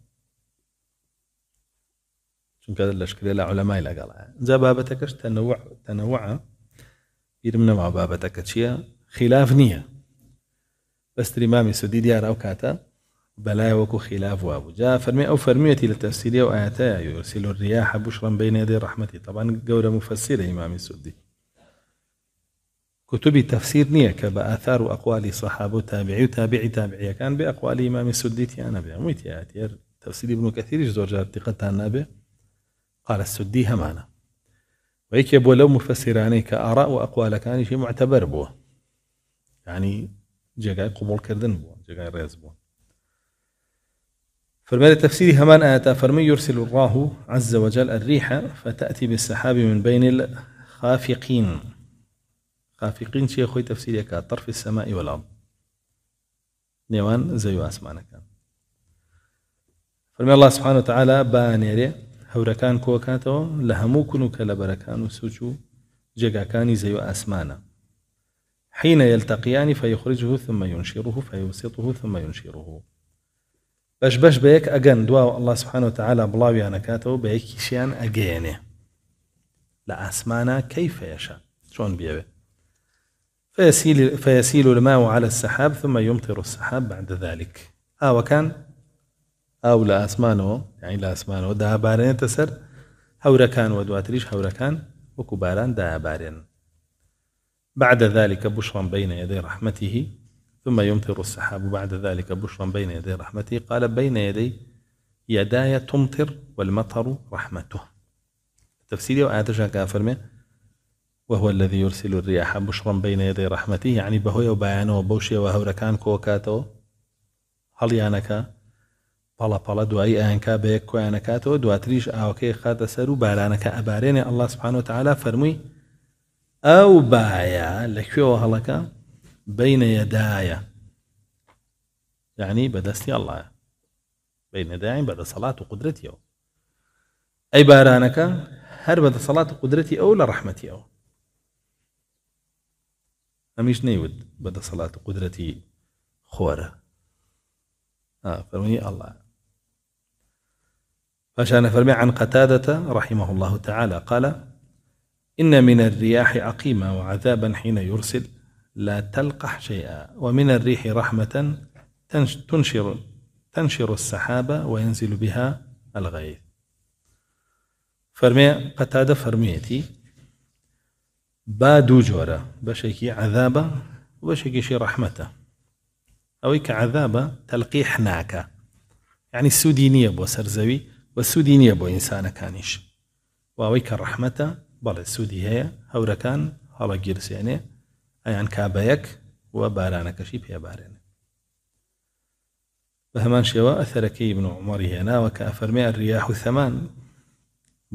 شنو هذا الاشكال لا علماء لا قال جا بابتكش تنوع تنوع يرمنا مع بابتك تشيا خلاف نيه بس تريمامي سدي ديار او كاتا بەلای وكو خلاف وابو جاء فرمي أو فرميتي للتفسيرية وآياتها يرسل الرياح بشرا بين يدي رحمتي طبعا قول مفسر إمام السدي كتب تفسير نية كبآثار وأقوال صحابة تابعي وتابعي تابعي كان بأقوال إمام السدي أنا بێ ئەقوالی تفسير ابن كثير مویتیاتێر تەفسیری بن و جار دقەتان نابێ قال السدی هەمانە وەیکێ بۆ لەو مفسیرانەی کە ئارا و معتبر بو يعني ینی جێگای كردن بو جێگای ڕێز فرمان تفسيري همان آتا فرمي يرسل الله عز وجل الريح فتأتي بالسحاب من بين الخافقين خافقين شيء خوي تفسير كطرف السماء والأرض نيوان زيو أسمانك فرمي الله سبحانه وتعالى بانيري هوركان كوكاتو لهمو كنو كالبركان سوچو جگاكاني زيو أسمانه حين يلتقيان فيخرجه ثم ينشره فيوسطه ثم ينشره بش بش بيك أجن دوا الله سبحانه وتعالى بلاوي أنا كاتو بيك شيان أجيني لأسمانا كيف يشاء شون بيبي فيسيل, فيسيل الماء على السحاب ثم يمطر السحاب بعد ذلك آه وكان أو آه، لا يعني لا أسمانه دا بارين تسر هوركان ودواتريش هوركان وكباران دا بارين بعد ذلك بشرا بين يدي رحمته ثم يمطر السحاب بعد ذلك بشرا بين يدي رحمته قال بين يدي يداي تمطر والمطر رحمته تفسيري وآتشا كافر من وهو الذي يرسل الرياح بشرا بين يدي رحمته يعني بهوي وبيانه وبوشي ركان كوكاتو هل يانكا بلا بلا دوایی ئاینکا بە یەک کۆیانەکاتەوە دواتریش ئاوەکەی خاتە سەر و بارانەکە ئەبارێنێ ئەله سبحانە و تعالا فەرمووی ئەو باە لەکوێوە بين يداي يعني بدستي الله بين يداي بعد صلاة وقدرتي أو أي بارانك هر بعد صلاة وقدرتي أو لرحمتي أو أميش نيود بعد صلاة وقدرتي خورة آه فرمي الله فشان فرمي عن قتادة رحمه الله تعالى قال إن من الرياح عقيمة وعذابا حين يرسل لا تلقح شيئا ومن الريح رحمة تنشر تنشر السحابة وينزل بها الغيث فرمي قتادة فرميتي با جورا جۆرە بەشێکی عذابە وەشێکیشی ڕەحمەتە ئەوەی کە عذابە تەلقیح ناکە يعني السودينية بو سرزوي والسودينية بو إنسان كانش وأويك ئینسانەکانیش بل کە ڕەحمەتە بەڵێ سوودی هلا هەورەکان ئەیان کابەیەک و بارانەکەشی پێبارێنێ بە هەمان شێوە ئەثەرەکەی بن و مۆری هێناوە کە ئەفەرمێ ڕیاح و سەمان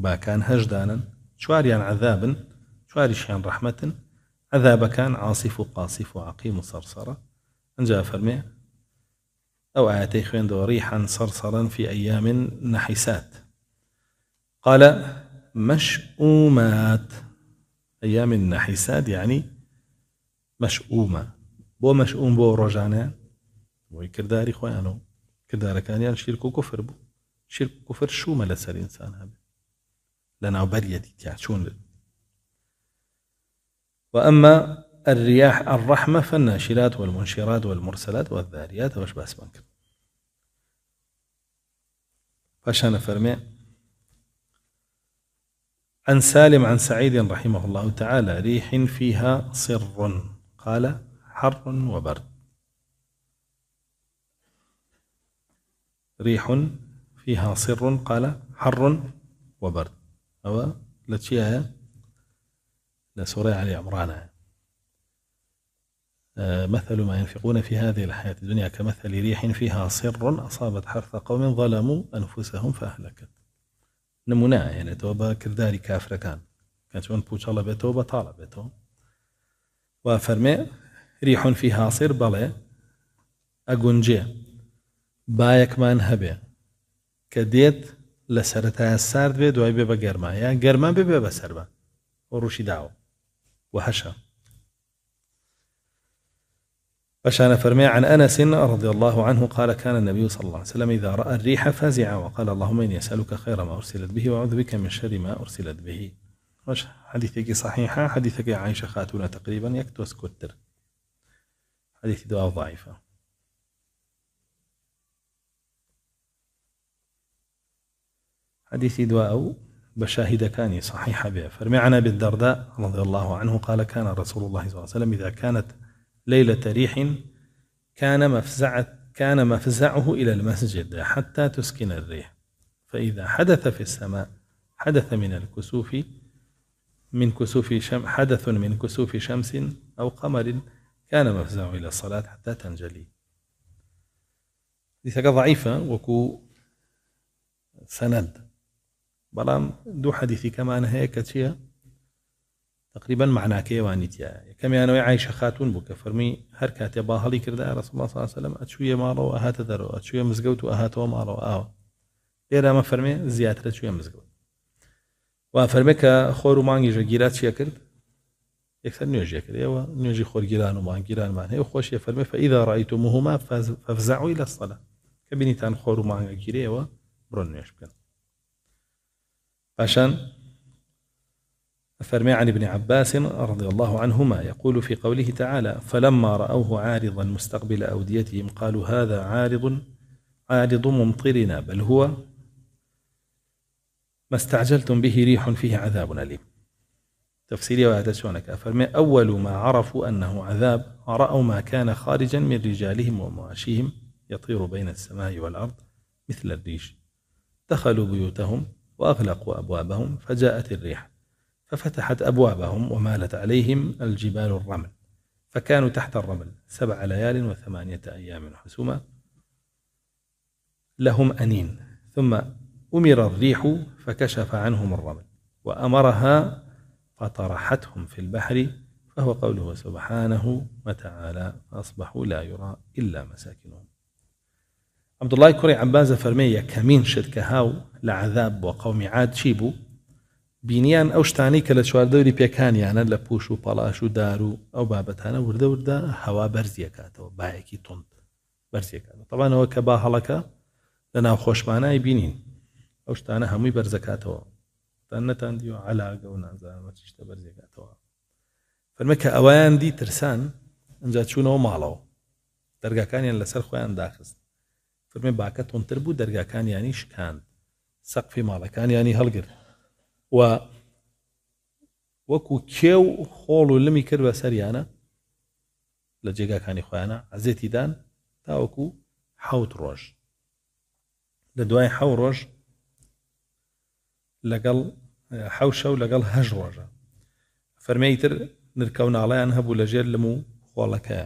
باکان هەشدانن چواریان عذابن چواریشیان ڕەحمەتن كان عاصف و قاسیف و عقیم و سەرسەرە ئەجا فەرمێ ئەو ئاەتەی صرصرا في ايام فی نەحیسات قال مشؤومات أيام النحسات يعني مشؤوم بو رجانه بو كرداري بۆی كردار كان يعني شیرک و بو بوو شیرک شو ما لسر انسان هذا لنا لە ناوبەرەتی شون وأما الرياح الرحمة فالناشرات والمنشرات والمرسلات والذاريات واش باس بنك فشان فرمي عن سالم عن سعيد رحمه الله تعالى ريح فيها صر قال حر وبرد ريح فيها صر قال حر وبرد أو لا لسورة علي عمران آه، مثل ما ينفقون في هذه الحياة الدنيا كمثل ريح فيها صر أصابت حرث قوم ظلموا أنفسهم فأهلكت نمونا يعني توبة كرداري كافر كان كان شون بوش الله بيتوبة طالب بيتو وفرمي ريح فيها عصير بلي أقنجي بايك من هبي كديت لسرتا السرد بي وي بيبا بە يا یان بيبا سربا وروشي دعو وحشا فشان فرمي عن أنس رضي الله عنه قال كان النبي صلى الله عليه وسلم إذا رأى الريح فزع وقال اللهم إني أسألك خير ما أرسلت به وأعوذ بك من شر ما أرسلت به وش حديثك صحيحة حديثك عائشة خاتونة تقريبا يكتوس كتر حديث دواء ضعيفة حديث دواء بشاهد كان صحيحة بها فرمي عن أبي الدرداء رضي الله عنه قال كان رسول الله صلى الله عليه وسلم إذا كانت ليلة ريح كان مفزعة كان مفزعه إلى المسجد حتى تسكن الريح فإذا حدث في السماء حدث من الكسوف من كسوف شم حدث من كسوف شمس أو قمر كان مفزع إلى الصلاة حتى تنجلي دي ضعيفة وكو سند بلام دو حديثي أنا هي كتيا تقريبا معناه كيواني تيا أنا يعني عايشة خاتون بك فرمي هركات كاتي باهلي كردا رسول الله صلى الله عليه وسلم أتشوية مارو أهات ذرو أتشوية مزقوت وأهات ومارو آو آه. ليرا ما فرمي زيادة أتشوية مزقوت وا خور مانجي خۆر و مانگی ژەگیرا چیە کرد یەکسەر نوێژیە کرد ئێوە نوێژی خۆرگیران و مانگیرانمان هەیە خۆشیە فەرمێ فەئیدا ڕایت و مهما فەفزعوی لە سەلا کە بینیتان خۆر و مانگە گیرەوە بڕۆن نوێش بکەن باشان عن ابن عباس رضي الله عنهما يقول في قوله تعالى فلما رأوه عارضا مستقبل أوديتهم قالوا هذا عارض عارض ممطرنا بل هو ما استعجلتم به ريح فيه عذاب أليم تفسير ويهتشون أفرمي أول ما عرفوا أنه عذاب ورأوا ما كان خارجا من رجالهم ومواشيهم يطير بين السماء والأرض مثل الريش دخلوا بيوتهم وأغلقوا أبوابهم فجاءت الريح ففتحت أبوابهم ومالت عليهم الجبال الرمل فكانوا تحت الرمل سبع ليال وثمانية أيام حسوما لهم أنين ثم أمر الريح فكشف عنهم الرمل وأمرها فطرحتهم في البحر فهو قوله سبحانه وتعالى فأصبحوا لا يرى إلا مساكنهم عبد الله كري عبازە فرمي كمين شت هاو لعذاب وقوم عاد شيبو بنيان أو شتاني كلا شوار دوري بيكان يعني لبوشو بلاشو دارو أو و دار و هوا بابەتانە وردە وردە هەوا بەرزیەکاتەوە باەکی تند بەرزیەکانە تەوانەوە کە با ئەو شتانە هەمووی بەرزەکاتەوە تان نەتاندی و علاگە و نازانمە چشتە بەرزێکاتەوە فەرمە کە ئەویان دی ترسان ئەجا چوونەوە ماڵەوە دەرگاکانیان لەسەر خۆیان داخست فەرمێ باکە تونتر بوو دەرگاکانیانی شکاند سەقفی ماڵەکانیانی هەڵگرت و وەکو کێو خۆڵ و لمی کرد بە سەریانە لە جێگاکانی خۆیانە ئەزێتی دان تاوەکو حوت ڕۆژ لە دوای حە ڕۆژ لەگەڵ اه، حوشە و لەگەڵ هەژ ڕۆژە فەرمەیتر نرکە و ناڵیان هەبوو لە ژێر لم و خۆڵەکەە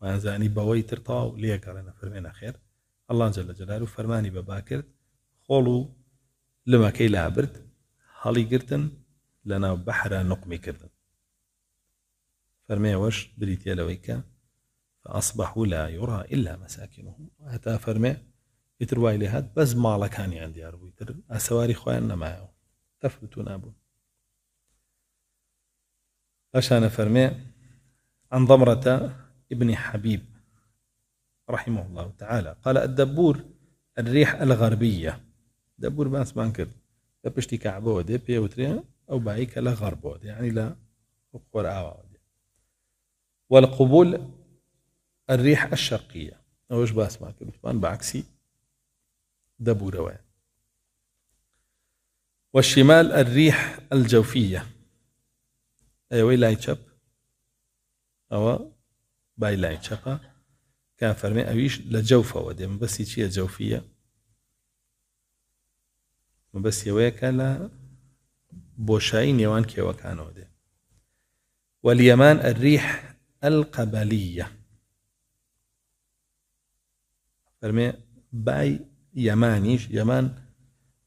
وانزانی بەوەی تر تاو لێگەڕێنە فەرمێنە خێر ئەلانجە لە جەلار و فەرمانی بەبا کرد خۆڵ و لمەکەی لابرد هەڵی گرتن لە ناو نقمی کردن فەرمێوەش بریتە لەوەی کە فأصبحوا لا يرى إلا مساكنهم هتا فرمي ئیتر وای لێ هات بەس ماڵەکانیان دیار بوو تر ئاسەواری خۆیان نەمایەوە تەفرت و نابو باشانە فەرمێ عن ضمرة ابن حبيب رحمه الله تعالى قال الدبور الريح الغربية دبور بانس بانكر دبشتي كعبو دي بيوتري أو بايك لا دي يعني لا قرآن آه والقبول الريح الشرقية أوش باس بانكر بعكسي دبوروان والشمال الريح الجوفية أي أيوة، وي لاي أو باي لاي تشابا كان فرمي أويش لجوفة ودي ما بس يتشي جوفية ما بس يويك لا بوشاي يوان كي وكان ودي واليمان الريح القبلية فرمي باي یەمانیش یەمان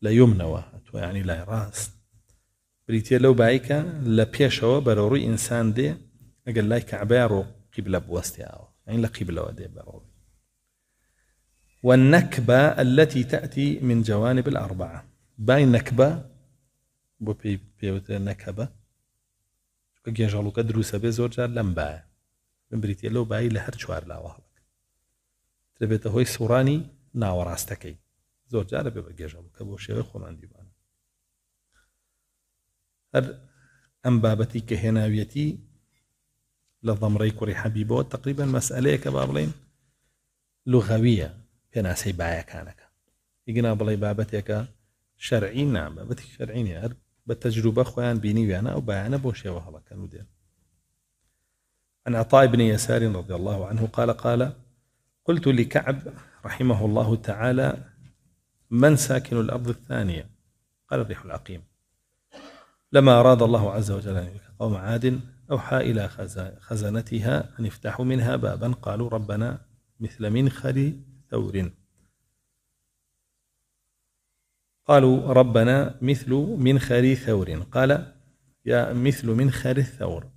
لە یومنەوە تۆ يعني لا راس بريتيا لو بايكا لا پێشەوە بروري انسان دي ئەگەر لايك عبارو قبل بوستي او يعني لا قبل ودي بروري والنكبة التي تأتي من جوانب الأربعة باي نكبة بۆ پێی پێوتە نەکەبە چکە گێژەڵوکە دروسە بێ زۆر جار لم باي بریتێ لەو بای لە هەر چوار لاوە هەڵک تربێتە هۆی سوڕانی ناوەڕاستەکەی زۆر جارە بێ بەگێژە بکە بۆ شێوەی خۆمان دیبانە هەر ئەم بابەتی کە هێناویەتی لە ضەمڕی کوڕی حەبیبەوە تقریبا مەسئلەیە کە با بڵێن لغەویە پێناسەی بایەکانەکە ئیگنا بڵێ بابەتێکە شەرعی نام بابەتی شەرعینە هەر بە تەجروبە خۆیان بینی ویانە ئەو بایانە بۆ شێوە هەڵەکەن و دێن عن عطاء بن يسار رضي الله عنه قال قال قلت لكعب رحمه الله تعالى من ساكن الأرض الثانية قال الريح العقيم لما أراد الله عز وجل أن قوم عاد أوحى إلى خزنتها أن افتحوا منها بابا قالوا ربنا مثل منخر ثور قالوا ربنا مثل منخر ثور قال يا مثل منخر الثور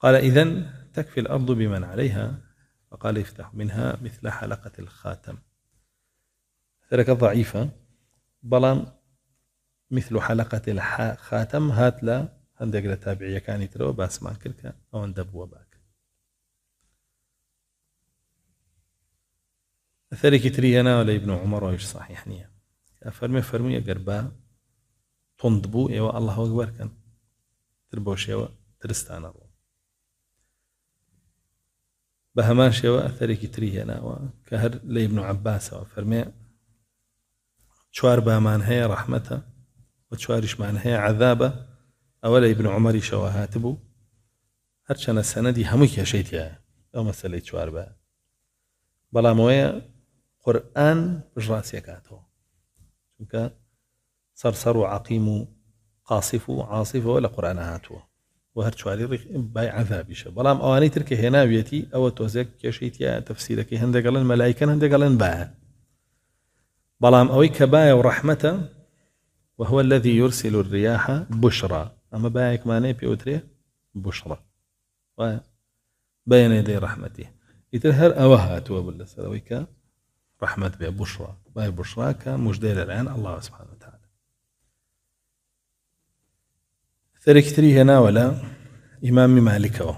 قال إذا تكفي الأرض بمن عليها فقال افتح منها مثل حلقة الخاتم ترك ضعيفة بلان مثل حلقة الخاتم هات لا هندق لتابعية كان يترو باس ما كلك أو اندبوا باك أثري كتري أنا ولا ابن عمر ويش صحيح نية فرمي فرمي قربا تندبو إيوا الله أكبر كان تربوش إيوا ترستان الله بهمان شوا شێوە ئەثەرێکی تری وكهر لي هەر لە ابن عباسەوە فەرمێ چوار بامان هەیە ڕەحمەتە و چواریشمان هەیە عذابە ئەوە لە ابن عمەری شەوە هاتبوو هەرچەنە سەنەدی هەموو کێشەیتە ئەو مەسلەی چوار بە بەڵامەوەیە قورآن ڕاستیەکاتەوە چونکە سەرسەر و عقیم و قاسیف و عاصیفەوە ولا قرآن هاتووە و هەر چواری بای عذابیشە بەڵام ئەوانەی ترکە هێناویەتی ئەوە تۆزێک کێشەیتە تەفسیرەکەی هەندێکگەڵن مەلایکەن هەندێکگەڵن باە بەڵام ئەوەی بلام باە و ڕەحمەتە وهو الذي يرسل الرياح بشرى أما بايك ماني نبي بشرى بين يدي رحمته يترهر أوهات وبالله سلويك رحمة بشرى باي بشرى كمجدير الآن الله سبحانه سركتري هنا ولا إمام مالك هو.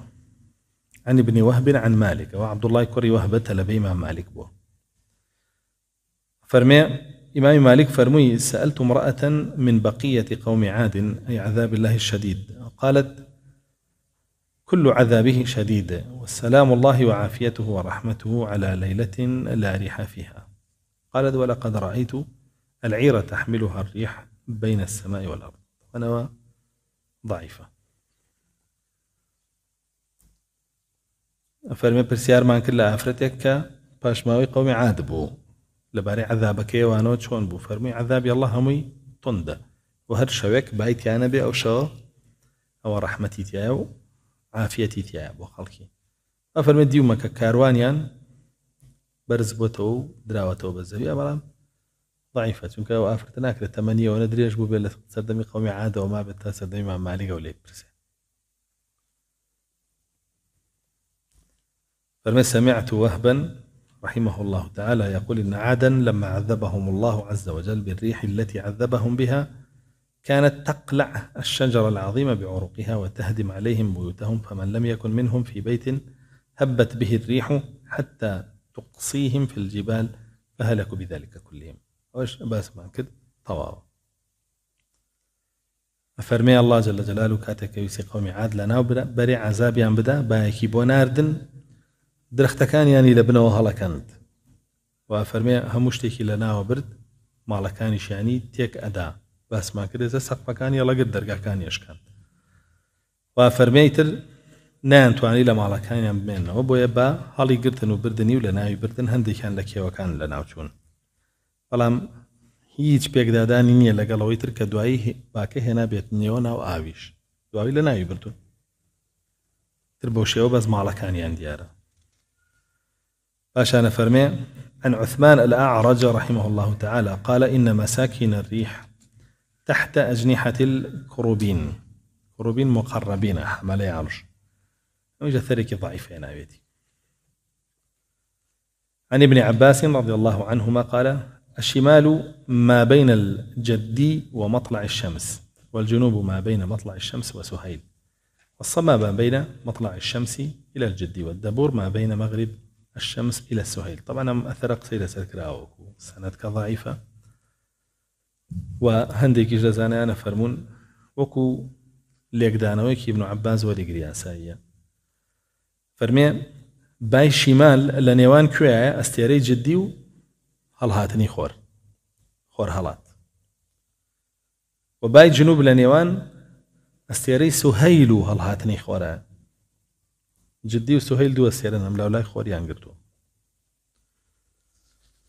عن ابن وهب عن مالك وعبد الله كري وهبة لبي إمام مالك بو فرمي إمام مالك فرمي سألت امرأة من بقية قوم عاد أي عذاب الله الشديد قالت كل عذابه شديد والسلام الله وعافيته ورحمته على ليلة لا ريح فيها قالت ولقد رأيت العير تحملها الريح بين السماء والأرض ونوى ضعيفة أفرمي برسيار مان كلا أفرتك باش ماوي قومي عاد لباري عذابك عذابەکەیوانەوە تشون بو فرمي عذاب الله همي تندە وهر شوك بايت يانا بي أو شو أو رحمتي تياو عافيتي تياو تایە بۆ خەڵکی ئەفەرمە دیومە کە کاروانیان بەرز بۆتەوە و ضعيفة چونکە ئەو ئافرەتە ناكره ثمانيه وانا ادري ايش بێت لە سەردەمی قومي عاده وما بێت تا مع مامالیگە و لێ فما سمعت وهبا رحمه الله تعالى يقول إن عادا لما عذبهم الله عز وجل بالريح التي عذبهم بها كانت تقلع الشجرة العظيمة بعروقها وتهدم عليهم بيوتهم فمن لم يكن منهم في بيت هبت به الريح حتى تقصيهم في الجبال فهلكوا بذلك كلهم ئەوش باسمان کرد تەواوە فەرمی الله جل جلال و کاتێکەویستی قومی عاد لە ناو بەری عذابیان بدا باەکی بۆ ناردن درختەکانیانی لە بنەوە هەڵەکەند و فەرمێ هەموو شتێکی لە ناوە برد ماڵەکانیشیانی تێک ئەدا باسمان کردێتە سەقپەکانی لەگەر دەرگاکان یشکان وا فەرمیتر نانتوانی لە ماڵەکانیان بمێنەوە بۆیە بە هەڵی گرتن و بردننی و لە ناوی بردن هەندێکیان لە کێوەکان لە ناوچوون بەڵام هیچ پێکدادانی نییە لەگەڵەوەی تر کە دوایی باکە هێنا بێت نێوە ناو ئاویش دواوی لە ناوی بردون تر بۆ شێوە بەز ماڵەکانیان دیارە باشانە فەرمێ عن عثمان الأعرج رحمه الله تعالى قال إن مساكن الريح تحت أجنحة الكروبين كروبين مقربين حملي عرش وجه ثريك ضعيف هنا بيتي عن ابن عباس رضي الله عنهما قال الشمال ما بين الجدي ومطلع الشمس والجنوب ما بين مطلع الشمس وسهيل الصما ما بين مطلع الشمس إلى الجدي والدبور ما بين مغرب الشمس إلى السهيل طبعا أثر قصيرة سكراوك سندك ضعيفة وهندێکی ژەزانیانە فەرمونون وەکو لێکدانەوەیکی بن ابن عباز وەریگری ئاساییە فەرمێ بای شیمال لە نێوان کوێە ئەستێرەی هەڵهاتنی خۆر خۆر هەڵات و بای جنوب لە نێوان ئەستێرەی سوهەیل و هەڵهاتنی خۆرە جدی و سوهیل دووە سێرن ئەم لەولای خۆریان گرتو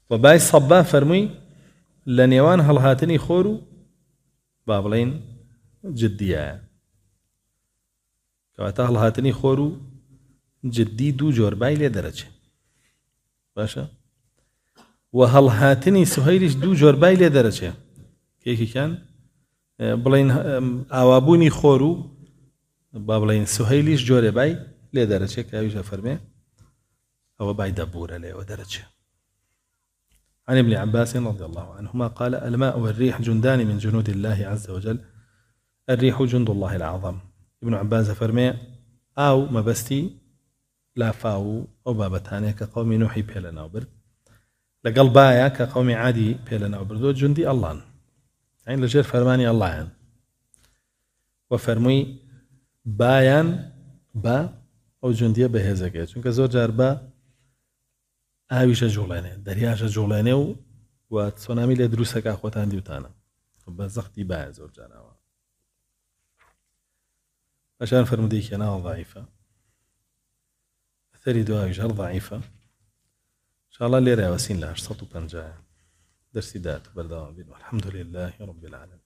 و بای سەبا فەرمووی لە نێوان هەڵهاتنی خۆر و با بڵێن جددیە کەواتە هەڵهاتنی خۆر و جددی دوو جۆربای لێ دەرەچێ باشە اه، و هەڵهاتنی سوهیریش دو جۆربای لدرجة كيف كان بلين ئاوابوونی خورو بابلين با بڵین لدرجة جۆرێ بای لێ دەرەچێت کاویژە فەرمێ ئەوە بای عن ابن عباس رضي الله عنهما قال الماء والريح جندان من جنود الله عز وجل الريح جند الله العظم ابن عباس فرمي أو مبستي لا فاو أو بابتانيك قوم نوحي بيلنا وبرد لقل بايا كقومي عادي بيلنا وبردو جندي الله عين يعني لجير فرماني الله فەرمانی يعني. وفرمي بايا با او جندي بەهێزەکە چونك زور جار بە ئاویشە جولاني دەریاشە جولاني و تسونامي سۆنامی لە دروستەکە خۆتان بايا بە زەختی باە زۆر جاراوە بەشان فرمودێکی ناوە ضعيفه ثەری دواویش هەڵ شاء الله لێرە وەسین لە 1950 دەرسی دات بەرداوام الحمد لله رب العالمين